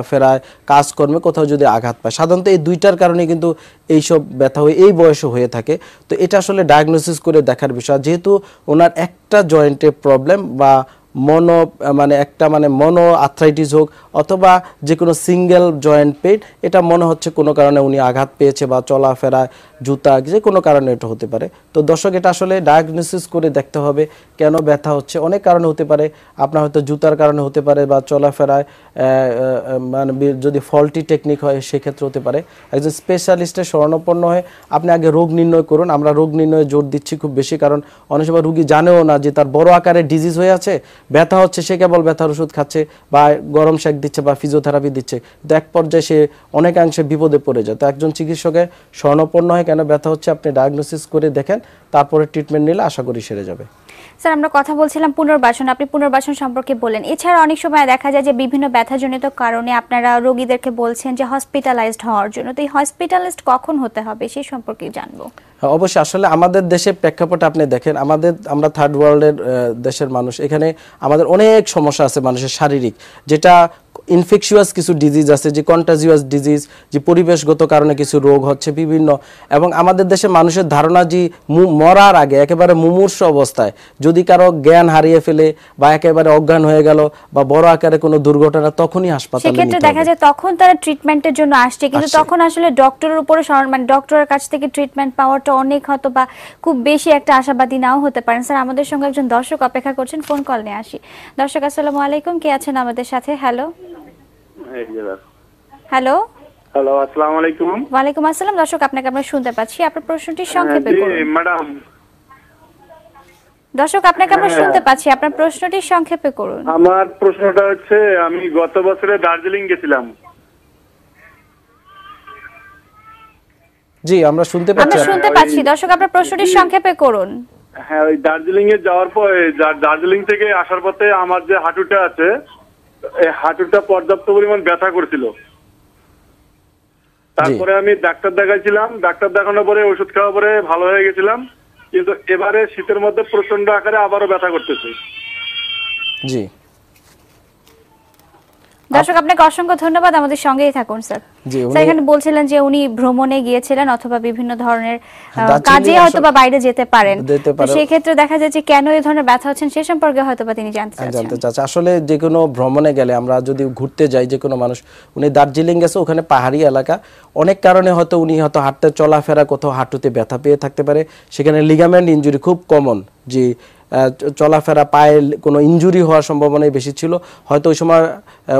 ফেরায় কাজকর্মে কোথাও যদি আঘাত পায় সাধারণত এই দুইটার কারণে কিন্তু এইসব ব্যথা হয়ে এই বয়সে হয়ে থাকে তো এটা আসলে ডায়াগনোসিস করে দেখার বিষয় যেহেতু ওনার একটা জয়েন্টে প্রবলেম বা মনো মানে একটা মানে মনো আর্থ্রাইটিস হোক অথবা যে কোনো সিঙ্গেল জয়েন্ট পেট এটা মনে হচ্ছে কোনো কারণে উনি আঘাত পেয়েছে বা চলাফেরা জুতা যে কোনো কারণে এটা হতে পারে তো দর্শক এটা আসলে ডায়াগনোসিস করে দেখতে হবে কেন ব্যথা হচ্ছে অনেক কারণে হতে পারে আপনার হয়তো জুতার কারণে হতে পারে বা চলাফেরায় মানে যদি ফল্টি টেকনিক হয় সেক্ষেত্রে হতে পারে একজন স্পেশালিস্টের স্বর্ণপন্ন হয়ে আপনি আগে রোগ নির্ণয় করুন আমরা রোগ নির্ণয়ে জোর দিচ্ছি খুব বেশি কারণ অনেক সময় রুগী জানেও না যে তার বড় আকারে ডিজিজ হয়ে আছে ব্যথা হচ্ছে সে কেবল ব্যথার ওষুধ খাচ্ছে বা গরম শেক দিচ্ছে বা ফিজিওথেরাপি দিচ্ছে কিন্তু এক পর্যায়ে সে অনেকাংশে বিপদে পড়ে যায় তো একজন চিকিৎসকে স্বর্ণপন্ন হয় কেন ব্যথা হচ্ছে আপনি ডায়াগনোসিস করে দেখেন তারপরে ট্রিটমেন্ট নিলে আশা করি সেরে যাবে স্যার আমরা কথা বলছিলাম পুনর্বাসন আপনি পুনর্বাসন সম্পর্কে বলেন এছাড়া অনেক সময় দেখা যায় যে বিভিন্ন ব্যথাজনিত কারণে আপনারা রোগীদেরকে বলছেন যে হসপিটালাইজড হওয়ার জন্য তো এই হসপিটালাইজড কখন হতে হবে সেই সম্পর্কে জানবো হ্যাঁ, অবশ্যই আসলে আমাদের দেশে প্রেক্ষাপটে আপনি দেখেন আমাদের আমরা থার্ড ওয়ার্ল্ডের দেশের মানুষ এখানে আমাদের অনেক সমস্যা আছে মানুষের শারীরিক যেটা ইনফেকশিয়াস কিছু ডিজিজ আছে যে কন্টাজিয়াস ডিজিজ যে পরিবেশগত কারণে কিছু রোগ হচ্ছে বিভিন্ন এবং আমাদের দেশে মানুষের ধারণা যে মরার আগে একেবারে মুমূর্ষ অবস্থায় যদি কারো জ্ঞান হারিয়ে ফেলে বা একেবারে অজ্ঞান হয়ে গেল বা বড় আকারে কোনো দুর্ঘটনা তখনই হাসপাতালে সেক্ষেত্রে দেখা যায় তখন তারা ট্রিটমেন্টের জন্য আসছে কিন্তু তখন আসলে ডক্টরের উপরে মানে ডক্টরের কাছ থেকে ট্রিটমেন্ট পাওয়াটা অনেক হয়তো বা খুব বেশি একটা আশাবাদী নাও হতে পারেন স্যার আমাদের সঙ্গে একজন দর্শক অপেক্ষা করছেন ফোন কল নিয়ে আসি দর্শক আসসালামু আলাইকুম কে আছেন আমাদের সাথে হ্যালো হ্যালো হ্যালো আসসালামু আলাইকুম ওয়ালাইকুম আসসালাম দর্শক আপনাকে আমরা শুনতে পাচ্ছি আপনার প্রশ্নটি হ্যাঁ, সংক্ষেপে করুন ম্যাডাম দর্শক আপনাকে আমরা হ্যাঁ। শুনতে পাচ্ছি আপনার প্রশ্নটি সংক্ষেপে করুন আমার প্রশ্নটা হচ্ছে আমি গত বছরে দার্জিলিং গেছিলাম জি আমরা শুনতে পাচ্ছি আমরা শুনতে পাচ্ছি দর্শক আপনার প্রশ্নটি সংক্ষেপে করুন হ্যাঁ ওই দার্জিলিং এ যাওয়ার পর দার্জিলিং থেকে আসার পথে আমার যে হাঁটুটা আছে হাঁটুটা পর্যাপ্ত পরিমাণ ব্যথা করছিল তারপরে আমি ডাক্তার দেখাইছিলাম ডাক্তার দেখানোর পরে ওষুধ খাওয়ার পরে ভালো হয়ে গেছিলাম কিন্তু এবারে শীতের মধ্যে প্রচন্ড আকারে আবারও ব্যথা করতেছে জি দর্শক আপনাকে অসংখ্য ধন্যবাদ আমাদের সঙ্গেই থাকুন স্যার স্যার এখানে বলছিলেন যে উনি ভ্রমণে গিয়েছিলেন অথবা বিভিন্ন ধরনের কাজে হয়তো বা বাইরে যেতে পারেন সেই ক্ষেত্রে দেখা যায় যে কেন এই ধরনের ব্যথা হচ্ছেন সে সম্পর্কে হয়তো বা তিনি জানতে হ্যাঁ, চাচ্ছেন জানতে চাচ্ছেন আসলে যে কোনো ভ্রমণে গেলে আমরা যদি ঘুরতে যাই যে কোনো মানুষ উনি দার্জিলিং গেছে ওখানে পাহাড়ি এলাকা অনেক কারণে হয়তো উনি হয়তো হাঁটতে চলাফেরা কোথাও হাঁটুতে ব্যথা পেয়ে থাকতে পারে সেখানে লিগামেন্ট ইনজুরি খুব কমন যে চলাফেরা পায়ে কোনো ইঞ্জুরি হওয়ার সম্ভাবনাই বেশি ছিল হয়তো ওই সময়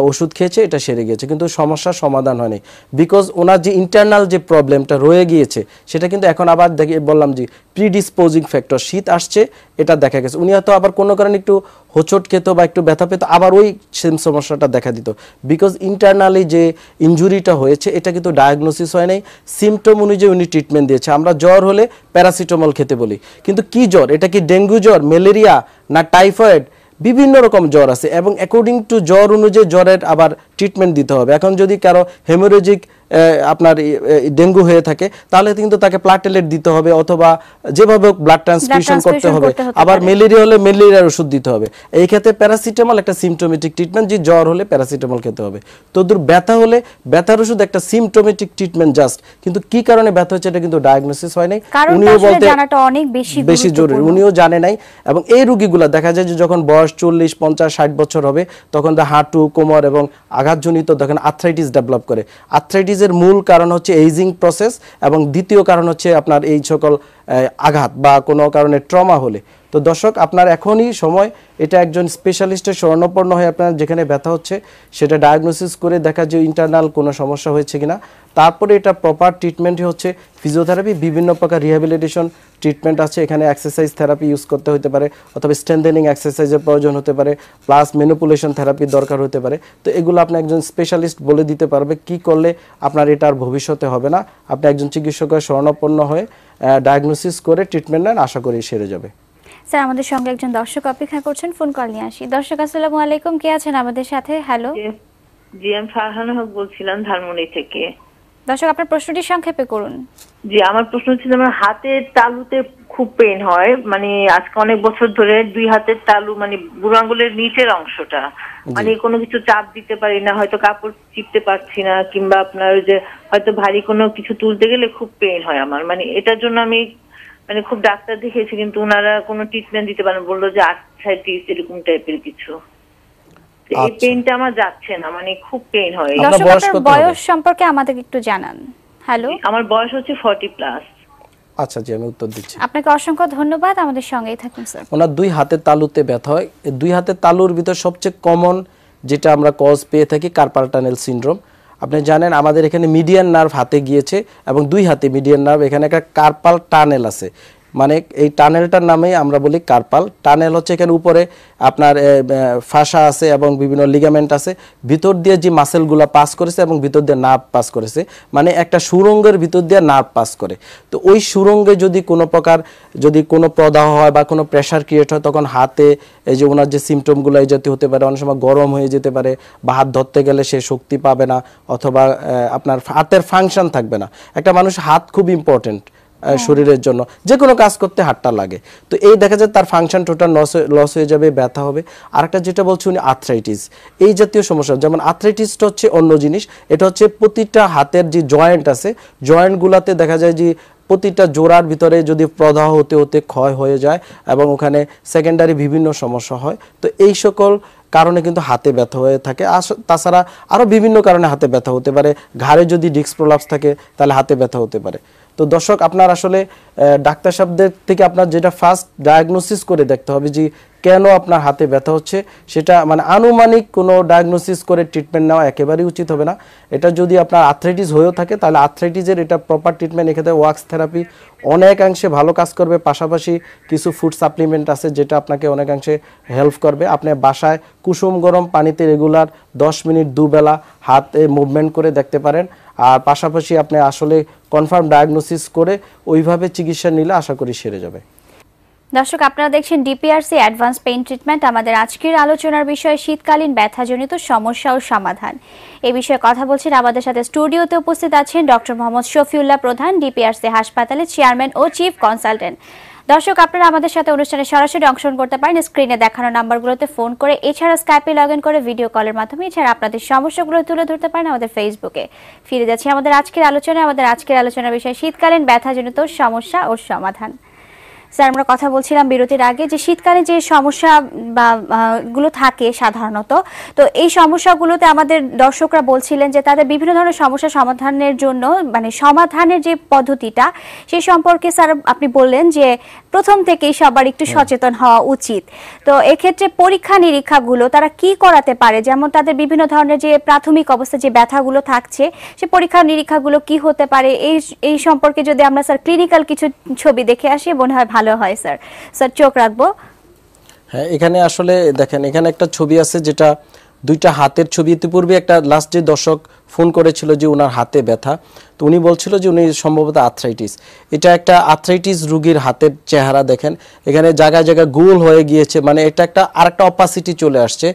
ওষুধ খেয়েছে এটা সেরে গিয়েছে কিন্তু সমস্যার সমাধান হয়নি বিকজ ওনার যে ইন্টারনাল যে প্রবলেমটা রয়ে গিয়েছে সেটা কিন্তু এখন আবার দেখে বললাম যে প্রিডিসপোজিং ফ্যাক্টর শীত আসছে এটা দেখা গেছে উনি হয়তো আবার কোনো কারণে একটু হোচট খেত বা একটু ব্যথা পেত আবার ওই সেম সমস্যাটা দেখা দিত বিকজ ইন্টারনালি যে ইঞ্জুরিটা হয়েছে এটা কিন্তু ডায়াগনোসিস হয় নাই সিমটম অনুযায়ী উনি ট্রিটমেন্ট দিয়েছে আমরা জ্বর হলে প্যারাসিটামল খেতে বলি কিন্তু কি জ্বর এটা কি ডেঙ্গু জ্বর ম্যালেরিয়া না টাইফয়েড বিভিন্ন রকম জ্বর আছে এবং অ্যাকর্ডিং টু জ্বর অনুযায়ী জ্বরের আবার ট্রিটমেন্ট দিতে হবে এখন যদি কারো হেমোরোজিক আপনার ডেঙ্গু হয়ে থাকে তাহলে কিন্তু তাকে প্লাটেলেট দিতে হবে অথবা যেভাবে ব্লাড ট্রান্সফিউশন করতে হবে আবার ম্যালেরিয়া হলে ম্যালেরিয়ার ওষুধ দিতে হবে এই ক্ষেত্রে প্যারাসিটামল একটা সিমটোমেটিক ট্রিটমেন্ট যে জ্বর হলে প্যারাসিটামল খেতে হবে তদুর ব্যথা হলে ব্যথার ওষুধ একটা সিমটোমেটিক ট্রিটমেন্ট জাস্ট কিন্তু কি কারণে ব্যথা হচ্ছে এটা কিন্তু ডায়াগনোসিস হয় নাই উনিও বলতে অনেক বেশি বেশি জরুরি উনিও জানে নাই এবং এই রোগীগুলো দেখা যায় যে যখন বয়স চল্লিশ পঞ্চাশ ষাট বছর হবে তখন হাঁটু কোমর এবং আঘাতজনিত তখন আর্থ্রাইটিস ডেভেলপ করে আর্থ্রাইটিস ডিজিজের মূল কারণ হচ্ছে এইজিং প্রসেস এবং দ্বিতীয় কারণ হচ্ছে আপনার এই সকল আঘাত বা কোনো কারণে ট্রমা হলে তো দর্শক আপনার এখনই সময় এটা একজন স্পেশালিস্টের স্বর্ণপন্ন হয়ে আপনার যেখানে ব্যথা হচ্ছে সেটা ডায়াগনোসিস করে দেখা যে ইন্টারনাল কোনো সমস্যা হয়েছে কিনা তারপরে এটা প্রপার ট্রিটমেন্ট হচ্ছে ফিজিওথেরাপি বিভিন্ন প্রকার রিহ্যাবিলিটেশন ট্রিটমেন্ট আছে এখানে এক্সারসাইজ থেরাপি ইউজ করতে হতে পারে অথবা স্ট্রেন্থেনিং এক্সারসাইজের প্রয়োজন হতে পারে প্লাস মেনুপুলেশন থেরাপি দরকার হতে পারে তো এগুলো আপনি একজন স্পেশালিস্ট বলে দিতে পারবে কি করলে আপনার এটা আর ভবিষ্যতে হবে না আপনি একজন চিকিৎসকের স্বর্ণপন্ন হয়ে ডায়াগনোসিস করে ট্রিটমেন্ট নেন আশা করি সেরে যাবে স্যার আমাদের সঙ্গে একজন দর্শক অপেক্ষা করছেন ফোন কল নিয়ে আসি দর্শক আসসালামু আলাইকুম কে আছেন আমাদের সাথে হ্যালো জি আমি ফারহানা হক বলছিলাম ধানমন্ডি থেকে দর্শক আপনার প্রশ্নটি সংক্ষেপে করুন জি আমার প্রশ্ন ছিল আমার হাতের তালুতে খুব পেন হয় মানে আজকে অনেক বছর ধরে দুই হাতের তালু মানে বুড়ো আঙ্গুলের নিচের অংশটা মানে কোনো কিছু চাপ দিতে পারি না হয়তো কাপড় চিপতে পারছি না কিংবা আপনার যে হয়তো ভারী কোনো কিছু তুলতে গেলে খুব পেন হয় আমার মানে এটার জন্য আমি মানে খুব ডাক্তার দেখিয়েছি কিন্তু ওনারা কোনো ট্রিটমেন্ট দিতে পারেন বললো যে আর্থাইটিস এরকম টাইপের কিছু এই পেইনটা আচ্ছা। আমার যাচ্ছে না মানে খুব পেইন হয় দর্শকদের বয়স সম্পর্কে আমাদের একটু জানান হ্যালো আমার বয়স হচ্ছে 40 প্লাস আচ্ছা জি আমি উত্তর দিচ্ছি আপনাকে অসংখ্য ধন্যবাদ আমাদের সঙ্গেই থাকুন স্যার ওনার দুই হাতে তালুতে ব্যথা হয় দুই হাতে তালুর ভিতর সবচেয়ে কমন যেটা আমরা কজ পেয়ে থাকি কার্পাল টানেল সিন্ড্রোম আপনি জানেন আমাদের এখানে মিডিয়ান নার্ভ হাতে গিয়েছে এবং দুই হাতে মিডিয়ান নার্ভ এখানে একটা কার্পাল টানেল আছে মানে এই টানেলটার নামেই আমরা বলি কার্পাল টানেল হচ্ছে এখানে উপরে আপনার ফাঁসা আছে এবং বিভিন্ন লিগামেন্ট আছে ভিতর দিয়ে যে মাসেলগুলো পাস করেছে এবং ভিতর দিয়ে নার্ভ পাস করেছে মানে একটা সুরঙ্গের ভিতর দিয়ে নার্ভ পাস করে তো ওই সুরঙ্গে যদি কোনো প্রকার যদি কোনো প্রদাহ হয় বা কোনো প্রেশার ক্রিয়েট হয় তখন হাতে এই যে ওনার যে সিমটমগুলো এই জাতীয় হতে পারে অনেক সময় গরম হয়ে যেতে পারে বা হাত ধরতে গেলে সে শক্তি পাবে না অথবা আপনার হাতের ফাংশন থাকবে না একটা মানুষ হাত খুব ইম্পর্টেন্ট হ্যাঁ। শরীরের জন্য যে কোনো কাজ করতে হাতটা লাগে তো এই দেখা যায় তার ফাংশন টোটাল লস লস হয়ে যাবে ব্যথা হবে আরেকটা যেটা বলছি উনি আর্থ্রাইটিস এই জাতীয় সমস্যা যেমন আর্থ্রাইটিসটা হচ্ছে অন্য জিনিস এটা হচ্ছে প্রতিটা হাতের যে জয়েন্ট আছে জয়েন্টগুলোতে দেখা যায় যে প্রতিটা জোড়ার ভিতরে যদি প্রদাহ হতে হতে ক্ষয় হয়ে যায় এবং ওখানে সেকেন্ডারি বিভিন্ন সমস্যা হয় তো এই সকল কারণে কিন্তু হাতে ব্যথা হয়ে থাকে তাছাড়া আরও বিভিন্ন কারণে হাতে ব্যথা হতে পারে ঘাড়ে যদি ডিস্ক প্রলাপস থাকে তাহলে হাতে ব্যথা হতে পারে তো দর্শক আপনার আসলে ডাক্তার সাহেবদের থেকে আপনার যেটা ফার্স্ট ডায়াগনোসিস করে দেখতে হবে যে কেন আপনার হাতে ব্যথা হচ্ছে সেটা মানে আনুমানিক কোনো ডায়াগনোসিস করে ট্রিটমেন্ট নেওয়া একেবারেই উচিত হবে না এটা যদি আপনার আর্থ্রাইটিস হয়েও থাকে তাহলে আর্থ্রাইটিসের এটা প্রপার ট্রিটমেন্ট এক্ষেত্রে ওয়াক্স থেরাপি অনেকাংশে ভালো কাজ করবে পাশাপাশি কিছু ফুড সাপ্লিমেন্ট আছে যেটা আপনাকে অনেকাংশে হেল্প করবে আপনি বাসায় কুসুম গরম পানিতে রেগুলার দশ মিনিট দুবেলা হাতে মুভমেন্ট করে দেখতে পারেন আর পাশাপাশি আপনি আসলে কনফার্ম ডায়াগনোসিস করে ওইভাবে চিকিৎসা নিলে আশা করি সেরে যাবে দর্শক আপনারা দেখছেন ডিপিআরসি অ্যাডভান্স পেইন ট্রিটমেন্ট আমাদের আজকের আলোচনার বিষয় শীতকালীন ব্যথাজনিত সমস্যা ও সমাধান এ বিষয়ে কথা বলছেন আমাদের সাথে স্টুডিওতে উপস্থিত আছেন ডক্টর মোহাম্মদ শফিউল্লাহ প্রধান ডিপিআরসি হাসপাতালের চেয়ারম্যান ও চিফ কনসালটেন্ট দর্শক আপনারা আমাদের সাথে অনুষ্ঠানে সরাসরি অংশগ্রহণ করতে পারেন স্ক্রিনে দেখানো নাম্বারগুলোতে ফোন করে এছাড়া স্কাইপে লগ করে ভিডিও কলের মাধ্যমে এছাড়া আপনাদের সমস্যাগুলো তুলে ধরতে পারেন আমাদের ফেসবুকে ফিরে যাচ্ছি আমাদের আজকের আলোচনায় আমাদের আজকের আলোচনার বিষয় শীতকালীন ব্যথাজনিত সমস্যা ও সমাধান স্যার আমরা কথা বলছিলাম বিরতির আগে যে শীতকালে যে সমস্যা বা গুলো থাকে সাধারণত তো এই সমস্যাগুলোতে আমাদের দর্শকরা বলছিলেন যে তাদের বিভিন্ন ধরনের সমস্যা সমাধানের জন্য মানে সমাধানের যে পদ্ধতিটা সে সম্পর্কে স্যার আপনি বললেন যে প্রথম থেকেই সবার একটু সচেতন হওয়া উচিত তো এক্ষেত্রে পরীক্ষা নিরীক্ষাগুলো তারা কি করাতে পারে যেমন তাদের বিভিন্ন ধরনের যে প্রাথমিক অবস্থা যে ব্যথাগুলো থাকছে সে পরীক্ষা নিরীক্ষাগুলো কি হতে পারে এই এই সম্পর্কে যদি আমরা স্যার ক্লিনিক্যাল কিছু ছবি দেখে আসি মনে হয় ভালো হয় স্যার স্যার চোখ রাখবো হ্যাঁ এখানে আসলে দেখেন এখানে একটা ছবি আছে যেটা দুইটা হাতের ছবি ইতিপূর্বে একটা লাস্ট যে দশক ফোন করেছিল যে ওনার হাতে ব্যথা তো উনি বলছিল যে উনি সম্ভবত আর্থ্রাইটিস এটা একটা আর্থ্রাইটিস রুগীর হাতের চেহারা দেখেন এখানে জায়গায় জায়গায় গোল হয়ে গিয়েছে মানে এটা একটা আরেকটা অপাসিটি চলে আসছে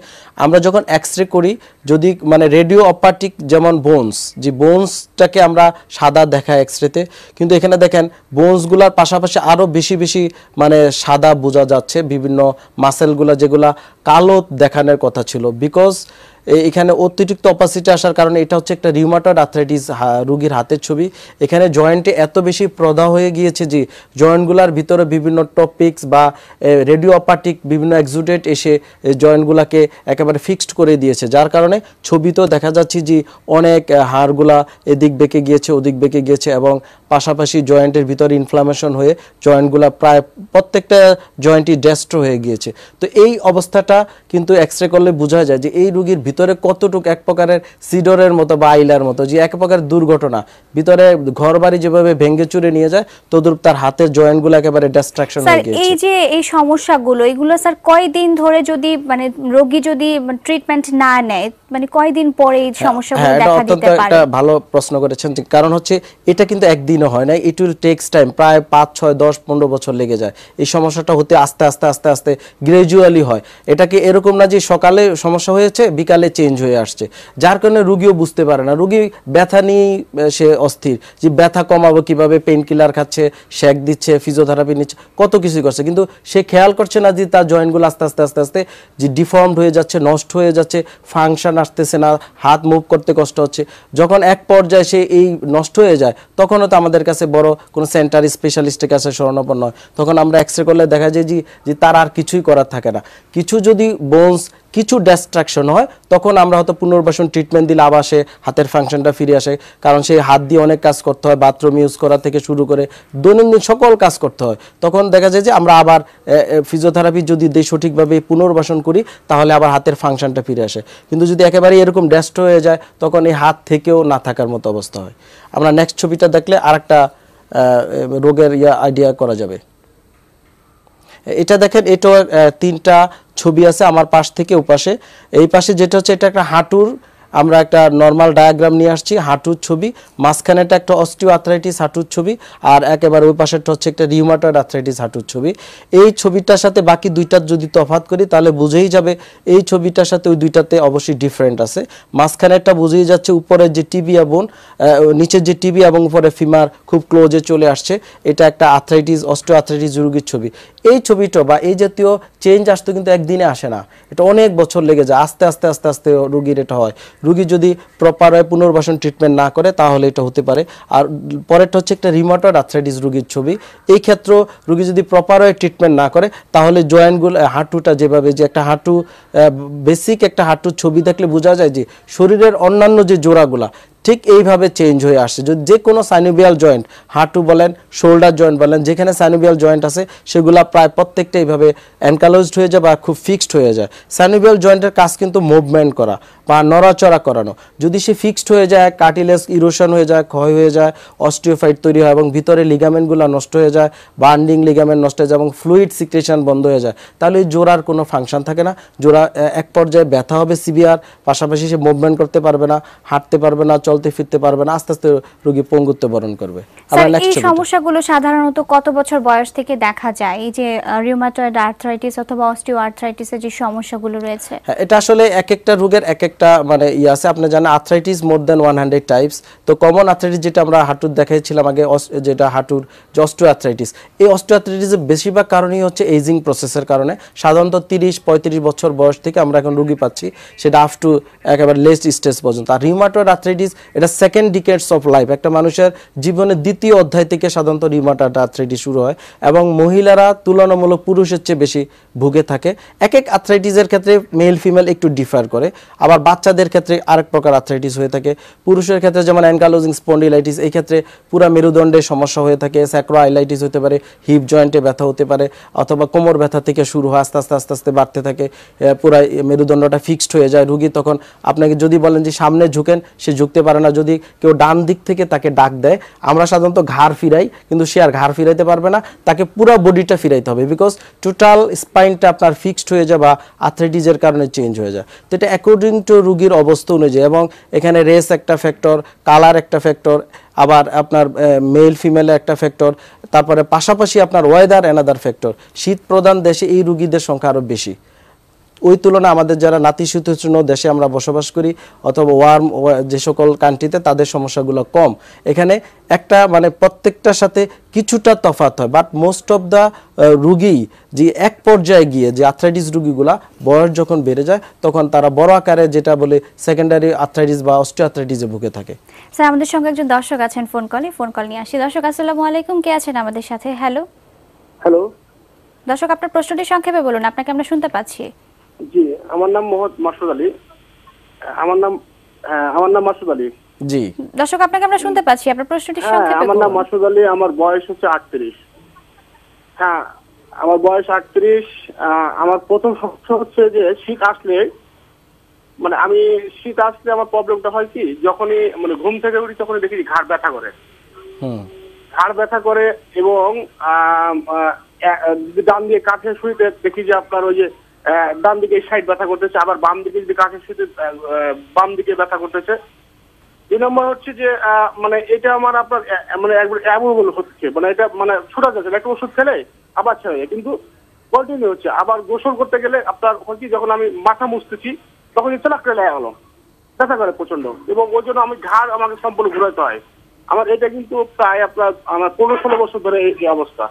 আমরা যখন এক্স রে করি যদি মানে রেডিও অপাটিক যেমন বোনস যে বোনসটাকে আমরা সাদা দেখা এক্স রেতে কিন্তু এখানে দেখেন বোনসগুলার পাশাপাশি আরও বেশি বেশি মানে সাদা বোঝা যাচ্ছে বিভিন্ন মাসেলগুলো যেগুলা কালো দেখানোর কথা ছিল বিকজ এখানে অতিরিক্ত অপাসিটি আসার কারণে এটা হচ্ছে একটা রিউমাটয়েড আর্থ্রাইটিস রুগীর হাতের ছবি এখানে জয়েন্টে এত বেশি প্রদাহ হয়ে গিয়েছে যে জয়েন্টগুলার ভিতরে বিভিন্ন টপিক্স বা রেডিওপ্যাটিক বিভিন্ন এক্সুডেট এসে জয়েন্টগুলাকে একেবারে ফিক্সড করে দিয়েছে যার কারণে ছবিতেও দেখা যাচ্ছে যে অনেক হাড়গুলা এদিক বেঁকে গিয়েছে ওদিক বেঁকে গিয়েছে এবং পাশাপাশি জয়েন্টের ভিতরে ইনফ্লামেশন হয়ে জয়েন্টগুলা প্রায় প্রত্যেকটা জয়েন্টই ডেস্ট্রো হয়ে গিয়েছে তো এই অবস্থাটা কিন্তু এক্স রে করলে বোঝা যায় যে এই রুগীর ভিতরে কতটুক এক প্রকারের সিডরের মতো বা আইলার মতো যে এক প্রকার দুর্ঘটনা ভিতরে ঘর বাড়ি যেভাবে ভেঙে চুরে নিয়ে যায় তদরূপ তার হাতের জয়েন্ট গুলো একেবারে ডিস্ট্রাকশন হয়ে গিয়েছে এই যে এই সমস্যাগুলো এগুলো স্যার কয়দিন ধরে যদি মানে রোগী যদি ট্রিটমেন্ট মানে না নেয় মানে কয়দিন পরে এই হ্যাঁ, সমস্যাগুলো হ্যাঁ, দেখা দিতে পারে একটা ভালো প্রশ্ন করেছেন কারণ হচ্ছে এটা কিন্তু একদিনও হয় না ইট উইল টেকস টাইম প্রায় পাঁচ ছয় দশ পনেরো বছর লেগে যায় এই সমস্যাটা হতে আস্তে আস্তে আস্তে আস্তে গ্রাজুয়ালি হয় এটাকে এরকম না যে সকালে সমস্যা হয়েছে বিকালে সালে চেঞ্জ হয়ে আসছে যার কারণে রুগীও বুঝতে পারে না রুগী ব্যথা নিয়েই সে অস্থির যে ব্যথা কমাবো কিভাবে পেন কিলার খাচ্ছে শ্যাক দিচ্ছে ফিজিওথেরাপি নিচ্ছে কত কিছুই করছে কিন্তু সে খেয়াল করছে না যে তার জয়েন্টগুলো আস্তে আস্তে আস্তে আস্তে যে ডিফর্মড হয়ে যাচ্ছে নষ্ট হয়ে যাচ্ছে ফাংশন আসতেছে না হাত মুভ করতে কষ্ট হচ্ছে যখন এক পর্যায়ে সে এই নষ্ট হয়ে যায় তখনও তো আমাদের কাছে বড় কোনো সেন্টার স্পেশালিস্টের কাছে শরণাপন্ন হয় তখন আমরা এক্স রে করলে দেখা যায় যে তার আর কিছুই করার থাকে না কিছু যদি বোনস কিছু ডিস্ট্রাকশন হয় তখন আমরা হয়তো পুনর্বাসন ট্রিটমেন্ট দিলে আবার সে হাতের ফাংশনটা ফিরে আসে কারণ সেই হাত দিয়ে অনেক কাজ করতে হয় বাথরুম ইউজ করা থেকে শুরু করে দৈনন্দিন সকল কাজ করতে হয় তখন দেখা যায় যে আমরা আবার ফিজিওথেরাপি যদি দিই সঠিকভাবে পুনর্বাসন করি তাহলে আবার হাতের ফাংশনটা ফিরে আসে কিন্তু যদি একেবারে এরকম ড্যাস্ট হয়ে যায় তখন এই হাত থেকেও না থাকার মতো অবস্থা হয় আমরা নেক্সট ছবিটা দেখলে আর একটা রোগের ইয়া আইডিয়া করা যাবে এটা দেখেন এটাও তিনটা ছবি আছে আমার পাশ থেকে ওপাশে এই পাশে যেটা হচ্ছে এটা একটা হাঁটুর আমরা একটা নর্মাল ডায়াগ্রাম নিয়ে আসছি হাঁটুর ছবি মাঝখানেটা একটা অস্টিও আথ্রাইটিস হাঁটুর ছবি আর একেবারে ওই পাশেরটা হচ্ছে একটা রিউমাটয়েড আথ্রাইটিস হাঁটুর ছবি এই ছবিটার সাথে বাকি দুইটার যদি তফাত করি তাহলে বুঝেই যাবে এই ছবিটার সাথে ওই দুইটাতে অবশ্যই ডিফারেন্ট আছে মাঝখানেরটা বুঝেই যাচ্ছে উপরের যে টিবি এবং নিচের যে টিবি এবং উপরে ফিমার খুব ক্লোজে চলে আসছে এটা একটা আর্থ্রাইটিস অস্টিও আথ্রাইটিস রোগীর ছবি এই ছবিটা বা এই জাতীয় চেঞ্জ আসতে কিন্তু একদিনে আসে না এটা অনেক বছর লেগে যায় আস্তে আস্তে আস্তে আস্তে রুগীর এটা হয় রুগী যদি প্রপার হয় পুনর্বাসন ট্রিটমেন্ট না করে তাহলে এটা হতে পারে আর পরেরটা হচ্ছে একটা রিমোটয়েড আর্থ্রাইটিস রুগীর ছবি এই ক্ষেত্রেও রুগী যদি প্রপার হয় ট্রিটমেন্ট না করে তাহলে জয়েন্টগুলো হাঁটুটা যেভাবে যে একটা হাঁটু বেসিক একটা হাঁটুর ছবি দেখলে বোঝা যায় যে শরীরের অন্যান্য যে জোড়াগুলা ঠিক এইভাবে চেঞ্জ হয়ে আসছে যদি যে কোনো সাইনোবিয়াল জয়েন্ট হাঁটু বলেন শোল্ডার জয়েন্ট বলেন যেখানে সাইনোবিয়াল জয়েন্ট আছে সেগুলো প্রায় প্রত্যেকটা এইভাবে অ্যানকালোজড হয়ে যায় বা খুব ফিক্সড হয়ে যায় সাইনোবিয়াল জয়েন্টের কাজ কিন্তু মুভমেন্ট করা বা নড়াচড়া করানো যদি সে ফিক্সড হয়ে যায় কাটিলেস ইরোশন হয়ে যায় ক্ষয় হয়ে যায় অস্টিওফাইট তৈরি হয় এবং ভিতরে লিগামেন্টগুলো নষ্ট হয়ে যায় বার্ন্ডিং লিগামেন্ট নষ্ট হয়ে যায় এবং ফ্লুইড সিক্রেশন বন্ধ হয়ে যায় তাহলে ওই জোড়ার কোনো ফাংশন থাকে না জোড়া এক পর্যায়ে ব্যথা হবে সিভিয়ার পাশাপাশি সে মুভমেন্ট করতে পারবে না হাঁটতে পারবে না চল চলতে ফিরতে পারবে না আস্তে আস্তে রোগী পঙ্গুত্ব বরণ করবে এই সমস্যাগুলো সাধারণত কত বছর বয়স থেকে দেখা যায় এই যে রিউমাটয়েড আর্থ্রাইটিস অথবা অস্টিও আর্থ্রাইটিস এর যে সমস্যাগুলো রয়েছে হ্যাঁ, এটা আসলে এক একটা রোগের এক একটা মানে ই ইয়ে আছে আপনি জানেন আর্থ্রাইটিস মোর দ্যান 100 টাইপস তো কমন আর্থ্রাইটিস যেটা আমরা হাঁটুর দেখাইছিলাম আগে যেটা হাঁটুর যে আর্থ্রাইটিস এই অস্টিও অস্টিওআর্থ্রাইটিসের বেশিরভাগ কারণই হচ্ছে এজিং প্রসেসের কারণে সাধারণত 30 35 বছর বয়স থেকে আমরা এখন রোগী পাচ্ছি সেটা আপ টু একেবারে লেস্ট স্টেজ পর্যন্ত আর রিউমাটয়েড আর্থ্রাইটিস এটা সেকেন্ড ডিকেটস অফ লাইফ একটা মানুষের জীবনের দ্বিতীয় অধ্যায় থেকে সাধারণত রিমাটাটা আর্থ্রাইটিস শুরু হয় এবং মহিলারা তুলনামূলক পুরুষের চেয়ে বেশি ভুগে থাকে এক এক আর্থ্রাইটিসের ক্ষেত্রে মেল ফিমেল একটু ডিফার করে আবার বাচ্চাদের ক্ষেত্রে আরেক প্রকার আর্থ্রাইটিস হয়ে থাকে পুরুষের ক্ষেত্রে যেমন অ্যানকালোজিং স্পন্ডিলাইটিস এই ক্ষেত্রে পুরা মেরুদণ্ডে সমস্যা হয়ে থাকে স্যাক্রো আইলাইটিস হতে পারে হিপ জয়েন্টে ব্যথা হতে পারে অথবা কোমর ব্যথা থেকে শুরু হয় আস্তে আস্তে আস্তে আস্তে বাড়তে থাকে পুরা মেরুদণ্ডটা ফিক্সড হয়ে যায় রুগী তখন আপনাকে যদি বলেন যে সামনে ঝুঁকেন সে ঝুঁকতে পারে না যদি কেউ ডান দিক থেকে তাকে ডাক দেয় আমরা সাধারণত ঘাড় ফিরাই কিন্তু সে আর ঘাড় ফিরাইতে পারবে না তাকে পুরো বডিটা ফিরাইতে হবে বিকজ টোটাল স্পাইনটা আপনার ফিক্সড হয়ে যায় বা আথলেটিজের কারণে চেঞ্জ হয়ে যায় তো এটা অ্যাকর্ডিং টু রুগীর অবস্থা অনুযায়ী এবং এখানে রেস একটা ফ্যাক্টর কালার একটা ফ্যাক্টর আবার আপনার মেল ফিমেলে একটা ফ্যাক্টর তারপরে পাশাপাশি আপনার ওয়েদার অ্যানাদার ফ্যাক্টর শীত প্রধান দেশে এই রুগীদের সংখ্যা আরও বেশি ওই তুলনায় আমাদের যারা নাতিশীতোষ্ণ দেশে আমরা বসবাস করি অথবা ওয়ার্ম যে সকল কান্ট্রিতে তাদের সমস্যাগুলো কম এখানে একটা মানে প্রত্যেকটার সাথে কিছুটা তফাত হয় বাট মোস্ট অফ দ্য রুগী যে এক পর্যায়ে গিয়ে যে আর্থ্রাইটিস রুগীগুলা বয়স যখন বেড়ে যায় তখন তারা বড় আকারে যেটা বলে সেকেন্ডারি আর্থ্রাইটিস বা অস্টিওআর্থ্রাইটিসে ভুগে থাকে স্যার আমাদের সঙ্গে একজন দর্শক আছেন ফোন কলে ফোন কল নিয়ে আসি দর্শক আসসালামু আলাইকুম কে আছেন আমাদের সাথে হ্যালো হ্যালো দর্শক আপনার প্রশ্নটি সংক্ষেপে বলুন আপনাকে আমরা শুনতে পাচ্ছি জি আমার নাম মোহাম্মদ মাসুদ আলী আমার নাম আমার নাম মাসুদ আলী জি দর্শক আপনাকে আমরা শুনতে পাচ্ছি আপনার প্রশ্নটি হ্যাঁ, সংক্ষেপে আমার নাম মাসুদ আলী আমার বয়স হচ্ছে 38 হ্যাঁ আমার বয়স 38 আমার প্রথম সমস্যা হচ্ছে যে শীত আসলে মানে আমি শীত আসলে আমার প্রবলেমটা হয় কি যখনই মানে ঘুম থেকে উঠি তখনই দেখি ঘাড় ব্যথা করে ঘাড় ব্যথা করে এবং ডান দিয়ে কাঠে শুইতে দেখি যে আপনার ওই যে ডান দিকে সাইড ব্যথা করতেছে আবার বাম দিকে যদি কাঁচের সাথে বাম দিকে ব্যথা করতেছে দুই নম্বর হচ্ছে যে মানে এটা আমার আপনার মানে অ্যাবল হচ্ছে মানে এটা মানে ছোটা যাচ্ছে একটা ওষুধ খেলে আবার ছেড়ে কিন্তু কন্টিনিউ হচ্ছে আবার গোসল করতে গেলে আপনার হয় কি যখন আমি মাথা মুছতেছি তখন ইচ্ছে করে লেগে হলো ব্যথা করে প্রচন্ড এবং ওই জন্য আমি ঘাড় আমাকে সম্পূর্ণ ঘুরাতে হয় আমার এটা কিন্তু প্রায় আপনার আমার পনেরো ষোলো বছর ধরে এই অবস্থা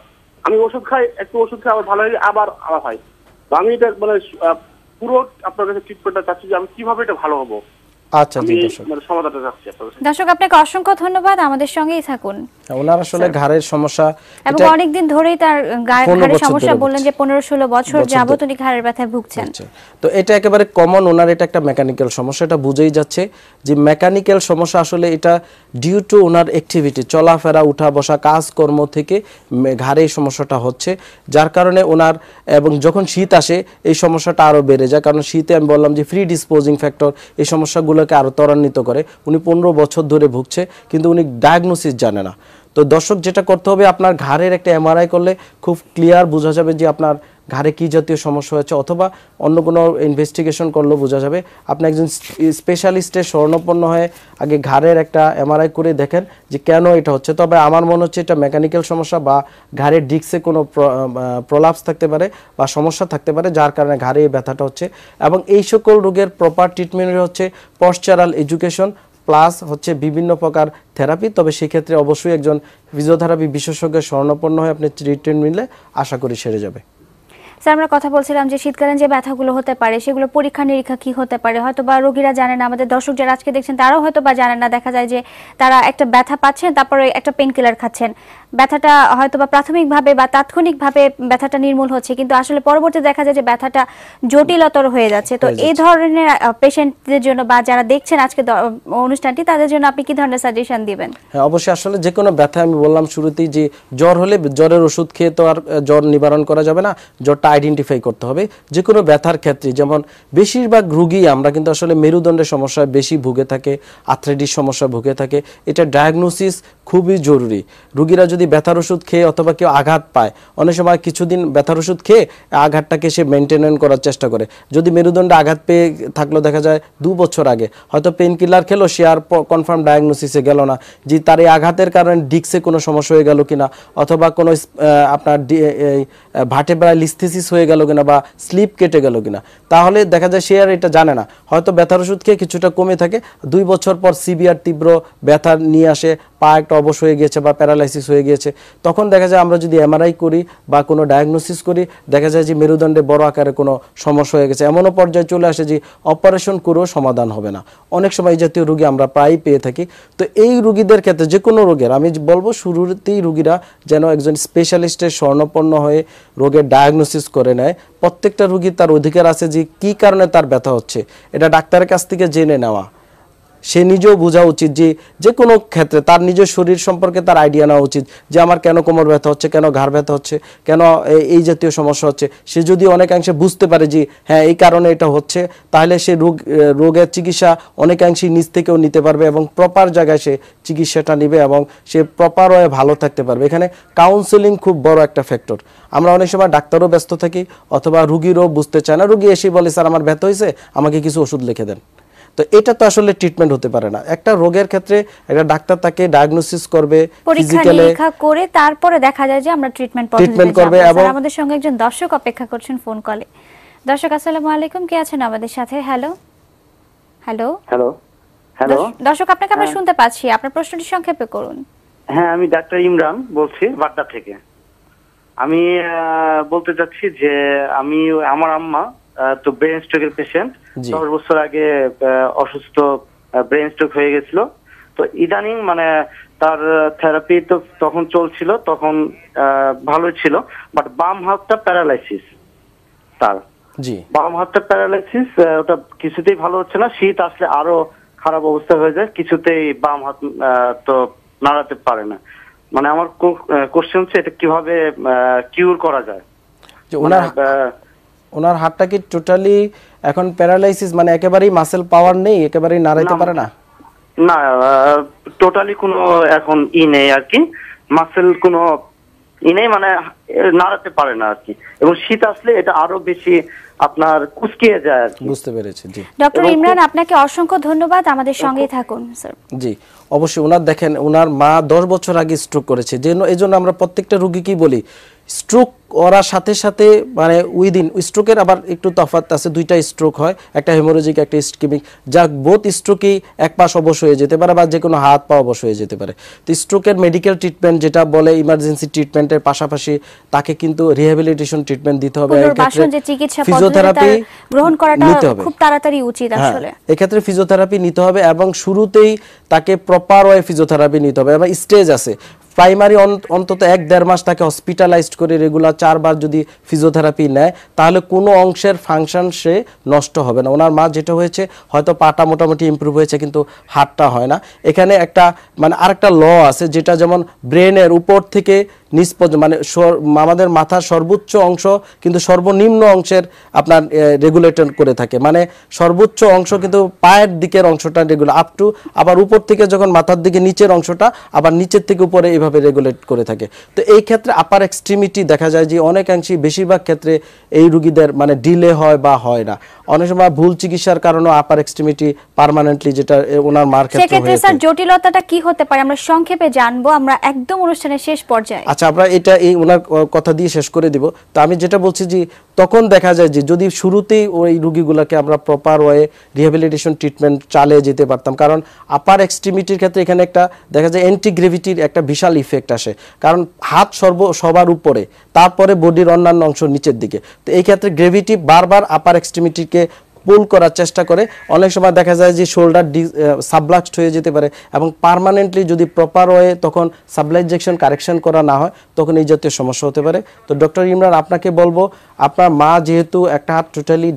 আমি ওষুধ খাই একটু ওষুধ খাই আবার ভালো হয়ে আবার আলাদা হয় আমি এটা মানে পুরো আপনার কাছে ট্রিটমেন্টটা চাচ্ছি যে আমি কিভাবে এটা ভালো হবো আচ্ছা, মানে হ্যাঁ, চলাফেরা উঠা বসা কাজকর্ম থেকে ঘাড়ে সমস্যাটা হচ্ছে যার কারণে ওনার এবং যখন শীত আসে এই সমস্যাটা আরো বেড়ে যায় কারণ শীতে আমি বললাম যে ফ্রি ডিসপোজিং ফ্যাক্টর এই সমস্যাগুলো রোগগুলোকে আরও ত্বরান্বিত করে উনি পনেরো বছর ধরে ভুগছে কিন্তু উনি ডায়াগনোসিস জানে না তো দর্শক যেটা করতে হবে আপনার ঘাড়ের একটা এমআরআই করলে খুব ক্লিয়ার বোঝা যাবে যে আপনার ঘাড়ে কী জাতীয় সমস্যা হয়েছে অথবা অন্য কোনো ইনভেস্টিগেশন করলেও বোঝা যাবে আপনি একজন স্পেশালিস্টের স্বর্ণপন্ন হয়ে আগে ঘাড়ের একটা এমআরআই করে দেখেন যে কেন এটা হচ্ছে তবে আমার মনে হচ্ছে এটা মেকানিক্যাল সমস্যা বা ঘাড়ের ডিক্সে কোনো প্রলাপস থাকতে পারে বা সমস্যা থাকতে পারে যার কারণে ঘাড়ে এই ব্যথাটা হচ্ছে এবং এই সকল রোগের প্রপার ট্রিটমেন্ট হচ্ছে পশ্চারাল এডুকেশন প্লাস হচ্ছে বিভিন্ন প্রকার থেরাপি তবে সেক্ষেত্রে অবশ্যই একজন ফিজিওথেরাপি বিশেষজ্ঞের স্বর্ণপন্ন হয়ে আপনি ট্রিটমেন্ট নিলে আশা করি সেরে যাবে স্যার আমরা কথা বলছিলাম যে শীতকালীন যে ব্যথাগুলো হতে পারে সেগুলো পরীক্ষা নিরীক্ষা কি হতে পারে হয়তো বা রোগীরা জানে না আমাদের দর্শক যারা আজকে দেখছেন তারাও হয়তো বা জানেন না দেখা যায় যে তারা একটা ব্যথা পাচ্ছেন তারপরে একটা পেন কিলার খাচ্ছেন ব্যথাটা হয়তো বা প্রাথমিকভাবে বা তাৎক্ষণিকভাবে ব্যথাটা নির্মূল হচ্ছে কিন্তু আসলে পরবর্তী দেখা যায় যে ব্যথাটা জটিলতর হয়ে যাচ্ছে তো এই ধরনের পেশেন্টদের জন্য বা যারা দেখছেন আজকে অনুষ্ঠানটি তাদের জন্য আপনি কি ধরনের সাজেশন দিবেন হ্যাঁ অবশ্যই আসলে যে কোনো ব্যথা আমি বললাম শুরুতেই যে জ্বর হলে জ্বরের ওষুধ খেয়ে তো আর জ্বর নিবারণ করা যাবে না জ্বরটা আইডেন্টিফাই করতে হবে যে কোনো ব্যথার ক্ষেত্রে যেমন বেশিরভাগ রুগী আমরা কিন্তু আসলে মেরুদণ্ডের সমস্যায় বেশি ভুগে থাকে আথ্রেডিস সমস্যা ভুগে থাকে এটা ডায়াগনোসিস খুবই জরুরি রুগীরা যদি যদি ব্যথার ওষুধ খেয়ে অথবা কেউ আঘাত পায় অনেক সময় কিছুদিন ব্যথার ওষুধ খেয়ে আঘাতটাকে সে মেনটেন করার চেষ্টা করে যদি মেরুদণ্ডে আঘাত পেয়ে থাকলো দেখা যায় দু বছর আগে হয়তো পেন কিলার খেলো সে আর কনফার্ম ডায়াগনোসিসে গেল না যে তার এই আঘাতের কারণে ডিক্সে কোনো সমস্যা হয়ে গেল কিনা অথবা কোনো আপনার ভাটে ভার্টেব্রা লিস্থেসিস হয়ে গেল কিনা বা স্লিপ কেটে গেল কিনা তাহলে দেখা যায় সে আর এটা জানে না হয়তো ব্যথার ওষুধ খেয়ে কিছুটা কমে থাকে দুই বছর পর সিভিয়ার তীব্র ব্যথা নিয়ে আসে পা একটা অবশ হয়ে গিয়েছে বা প্যারালাইসিস হয়ে গিয়েছে তখন দেখা যায় আমরা যদি এমআরআই করি বা কোনো ডায়াগনোসিস করি দেখা যায় যে মেরুদণ্ডে বড় আকারে কোনো সমস্যা হয়ে গেছে এমনও পর্যায়ে চলে আসে যে অপারেশন করেও সমাধান হবে না অনেক সময় এই জাতীয় রুগী আমরা প্রায়ই পেয়ে থাকি তো এই রুগীদের ক্ষেত্রে যে কোনো রোগের আমি বলবো শুরুতেই রুগীরা যেন একজন স্পেশালিস্টের স্বর্ণপন্ন হয়ে রোগের ডায়াগনোসিস করে নেয় প্রত্যেকটা রোগী তার অধিকার আছে যে কি কারণে তার ব্যথা হচ্ছে এটা ডাক্তারের কাছ থেকে জেনে নেওয়া সে নিজেও বোঝা উচিত যে যে কোনো ক্ষেত্রে তার নিজের শরীর সম্পর্কে তার আইডিয়া নেওয়া উচিত যে আমার কেন কোমর ব্যথা হচ্ছে কেন ঘাড় ব্যথা হচ্ছে কেন এই জাতীয় সমস্যা হচ্ছে সে যদি অনেকাংশে বুঝতে পারে যে হ্যাঁ এই কারণে এটা হচ্ছে তাহলে সে রোগ রোগের চিকিৎসা অনেকাংশেই নিজ থেকেও নিতে পারবে এবং প্রপার জায়গায় সে চিকিৎসাটা নেবে এবং সে প্রপার ওয়ে ভালো থাকতে পারবে এখানে কাউন্সেলিং খুব বড় একটা ফ্যাক্টর আমরা অনেক সময় ডাক্তারও ব্যস্ত থাকি অথবা রুগীরও বুঝতে চায় না রুগী এসেই বলে স্যার আমার ব্যথা হয়েছে আমাকে কিছু ওষুধ লিখে দেন তো এটা তো আসলে ট্রিটমেন্ট হতে পারে না একটা রোগের ক্ষেত্রে একটা ডাক্তার তাকে ডায়াগনোসিস করবে ফিজিক্যালি করে তারপরে দেখা যায় যে আমরা ট্রিটমেন্ট ট্রিটমেন্ট করবে এবং আমাদের সঙ্গে একজন দর্শক অপেক্ষা করছেন ফোন কলে দর্শক আসসালামু আলাইকুম কে আছেন আমাদের সাথে হ্যালো হ্যালো হ্যালো হ্যালো দর্শক আপনাকে আমরা হ্যাঁ। শুনতে পাচ্ছি আপনার প্রশ্নটি সংক্ষেপে করুন হ্যাঁ আমি ডাক্তার ইমরান বলছি বাড্ডা থেকে আমি বলতে চাচ্ছি যে আমি আমার আম্মা তো ব্রেন স্ট্রোকের পেশেন্ট দশ বছর আগে অসুস্থ ব্রেন স্ট্রোক হয়ে গেছিল তো ইদানিং মানে তার থেরাপি তো তখন চলছিল তখন ভালো ছিল বাট বাম হাতটা প্যারালাইসিস তার বাম হাতটা প্যারালাইসিস ওটা কিছুতেই ভালো হচ্ছে না শীত আসলে আরো খারাপ অবস্থা হয়ে যায় কিছুতেই বাম হাত তো নাড়াতে পারে না মানে আমার কোশ্চেন হচ্ছে এটা কিভাবে কিউর করা যায় ওনার হাতটা কি টোটালি এখন প্যারালাইসিস মানে একেবারেই মাসেল পাওয়ার নেই একেবারেই নাড়াইতে পারে না না টোটালি কোনো এখন ই নেই আর কি মাসেল কোনো ই নেই মানে নাড়াতে পারে না আর কি এবং শীত আসলে এটা আরো বেশি আপনার কুচকিয়ে যায় আর কি বুঝতে পেরেছি জি ডক্টর ইমরান আপনাকে অসংখ্য ধন্যবাদ আমাদের সঙ্গেই থাকুন স্যার জি অবশ্যই ওনার দেখেন ওনার মা 10 বছর আগে স্ট্রোক করেছে যেন এজন্য আমরা প্রত্যেকটা রোগীকেই বলি স্ট্রোক করার সাথে সাথে মানে উইদিন স্ট্রোকের আবার একটু তফাত আছে দুইটা স্ট্রোক হয় একটা হেমোরোজিক একটা স্কিমিক যা বোধ স্ট্রোকই এক পাশ অবশ হয়ে যেতে পারে বা যে কোনো হাত পা অবশ হয়ে যেতে পারে তো স্ট্রোকের মেডিকেল ট্রিটমেন্ট যেটা বলে ইমার্জেন্সি ট্রিটমেন্টের পাশাপাশি তাকে কিন্তু রিহ্যাবিলিটেশন ট্রিটমেন্ট দিতে হবে ফিজিওথেরাপি গ্রহণ করাটা খুব তাড়াতাড়ি উচিত হ্যাঁ, আসলে এক্ষেত্রে ফিজিওথেরাপি নিতে হবে এবং শুরুতেই তাকে প্রপার ওয়ে ফিজিওথেরাপি নিতে হবে এবং স্টেজ আছে প্রাইমারি অন্তত এক দেড় মাস তাকে হসপিটালাইজড করে রেগুলার চারবার যদি ফিজিওথেরাপি নেয় তাহলে কোনো অংশের ফাংশন সে নষ্ট হবে না ওনার মা যেটা হয়েছে হয়তো পাটা মোটামুটি ইম্প্রুভ হয়েছে কিন্তু হাতটা হয় না এখানে একটা মানে আরেকটা ল আছে যেটা যেমন ব্রেনের উপর থেকে নিচ মানে আমাদের মাথার সর্বোচ্চ অংশ কিন্তু সর্বনিম্ন অংশের আপনার রেগুলেটর করে থাকে মানে সর্বোচ্চ অংশ কিন্তু পায়ের দিকের অংশটা রেগুলার আপ টু আবার উপর থেকে যখন মাথার দিকে নিচের অংশটা আবার নিচের থেকে উপরে এইভাবে রেগুলেট করে থাকে তো এই ক্ষেত্রে আপার এক্সট্রিমিটি দেখা যায় যে অনেকাংশই বেশিরভাগ ক্ষেত্রে এই রুগীদের মানে ডিলে হয় বা হয় না অনেক সময় ভুল চিকিৎসার কারণে আপার এক্সট্রিমিটি পারমানেন্টলি যেটা ওনার মার ক্ষেত্রে সেক্ষেত্রে স্যার জটিলতাটা কি হতে পারে আমরা সংক্ষেপে জানবো আমরা একদম অনুষ্ঠানের শেষ পর্যায়ে আচ্ছা আমরা এটা এই ওনার কথা দিয়ে শেষ করে দিব তো আমি যেটা বলছি যে তখন দেখা যায় যে যদি শুরুতেই ওই রুগীগুলোকে আমরা প্রপার ওয়ে রিহ্যাবিলিটেশন ট্রিটমেন্ট চালিয়ে যেতে পারতাম কারণ আপার এক্সট্রিমিটির ক্ষেত্রে এখানে একটা দেখা যায় অ্যান্টিগ্রেভিটির একটা বিশাল ইফেক্ট আসে কারণ হাত সর্ব সবার উপরে তারপরে বডির অন্যান্য অংশ নিচের দিকে তো এই ক্ষেত্রে গ্রেভিটি বারবার আপার এক্সট্রিমিটিকে পুল করার চেষ্টা করে অনেক সময় দেখা যায় যে শোল্ডার সাবলাক্সড হয়ে যেতে পারে এবং পারমানেন্টলি যদি প্রপার ওয়ে তখন সাবলাইজেকশন কারেকশন করা না হয় তখন এই জাতীয় সমস্যা হতে পারে তো ডক্টর ইমরান আপনাকে বলবো আপনার মা যেহেতু একটা হাত টোটালি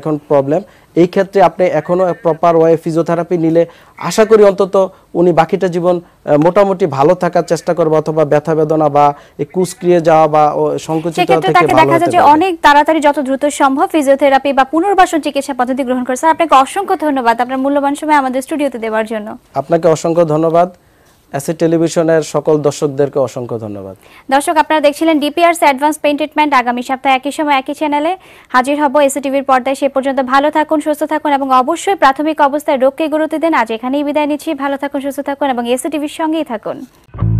এখন প্রবলেম এই ক্ষেত্রে আপনি এখনও প্রপার ওয়ে ফিজিওথেরাপি নিলে আশা করি অন্তত উনি বাকিটা জীবন মোটামুটি ভালো থাকার চেষ্টা করবে অথবা ব্যথা বেদনা বা কুসক্রিয়ে যাওয়া বা সংকুচিত থেকে দেখা যায় যে অনেক তাড়াতাড়ি যত দ্রুত সম্ভব ফিজিওথেরাপি বা পুনর্বাসন চিকিৎসা পদ্ধতি গ্রহণ করছে আপনাকে অসংখ্য ধন্যবাদ আপনার মূল্যবান সময় আমাদের স্টুডিওতে দেওয়ার জন্য আপনাকে অসংখ্য ধন্যবাদ অ্যাসেট টেলিভিশনের সকল দর্শকদেরকে অসংখ্য ধন্যবাদ দর্শক আপনারা দেখছিলেন ডিপিআরস অ্যাডভান্স পেইন্ট ট্রিটমেন্ট আগামী সপ্তাহে একই সময় একই চ্যানেলে হাজির হব এসিটিভির পর্দায় সে পর্যন্ত ভালো থাকুন সুস্থ থাকুন এবং অবশ্যই প্রাথমিক অবস্থায় রোগকে গুরুত্ব দেন আজ এখানেই বিদায় নিচ্ছি ভালো থাকুন সুস্থ থাকুন এবং এসিটিভির সঙ্গেই থাকুন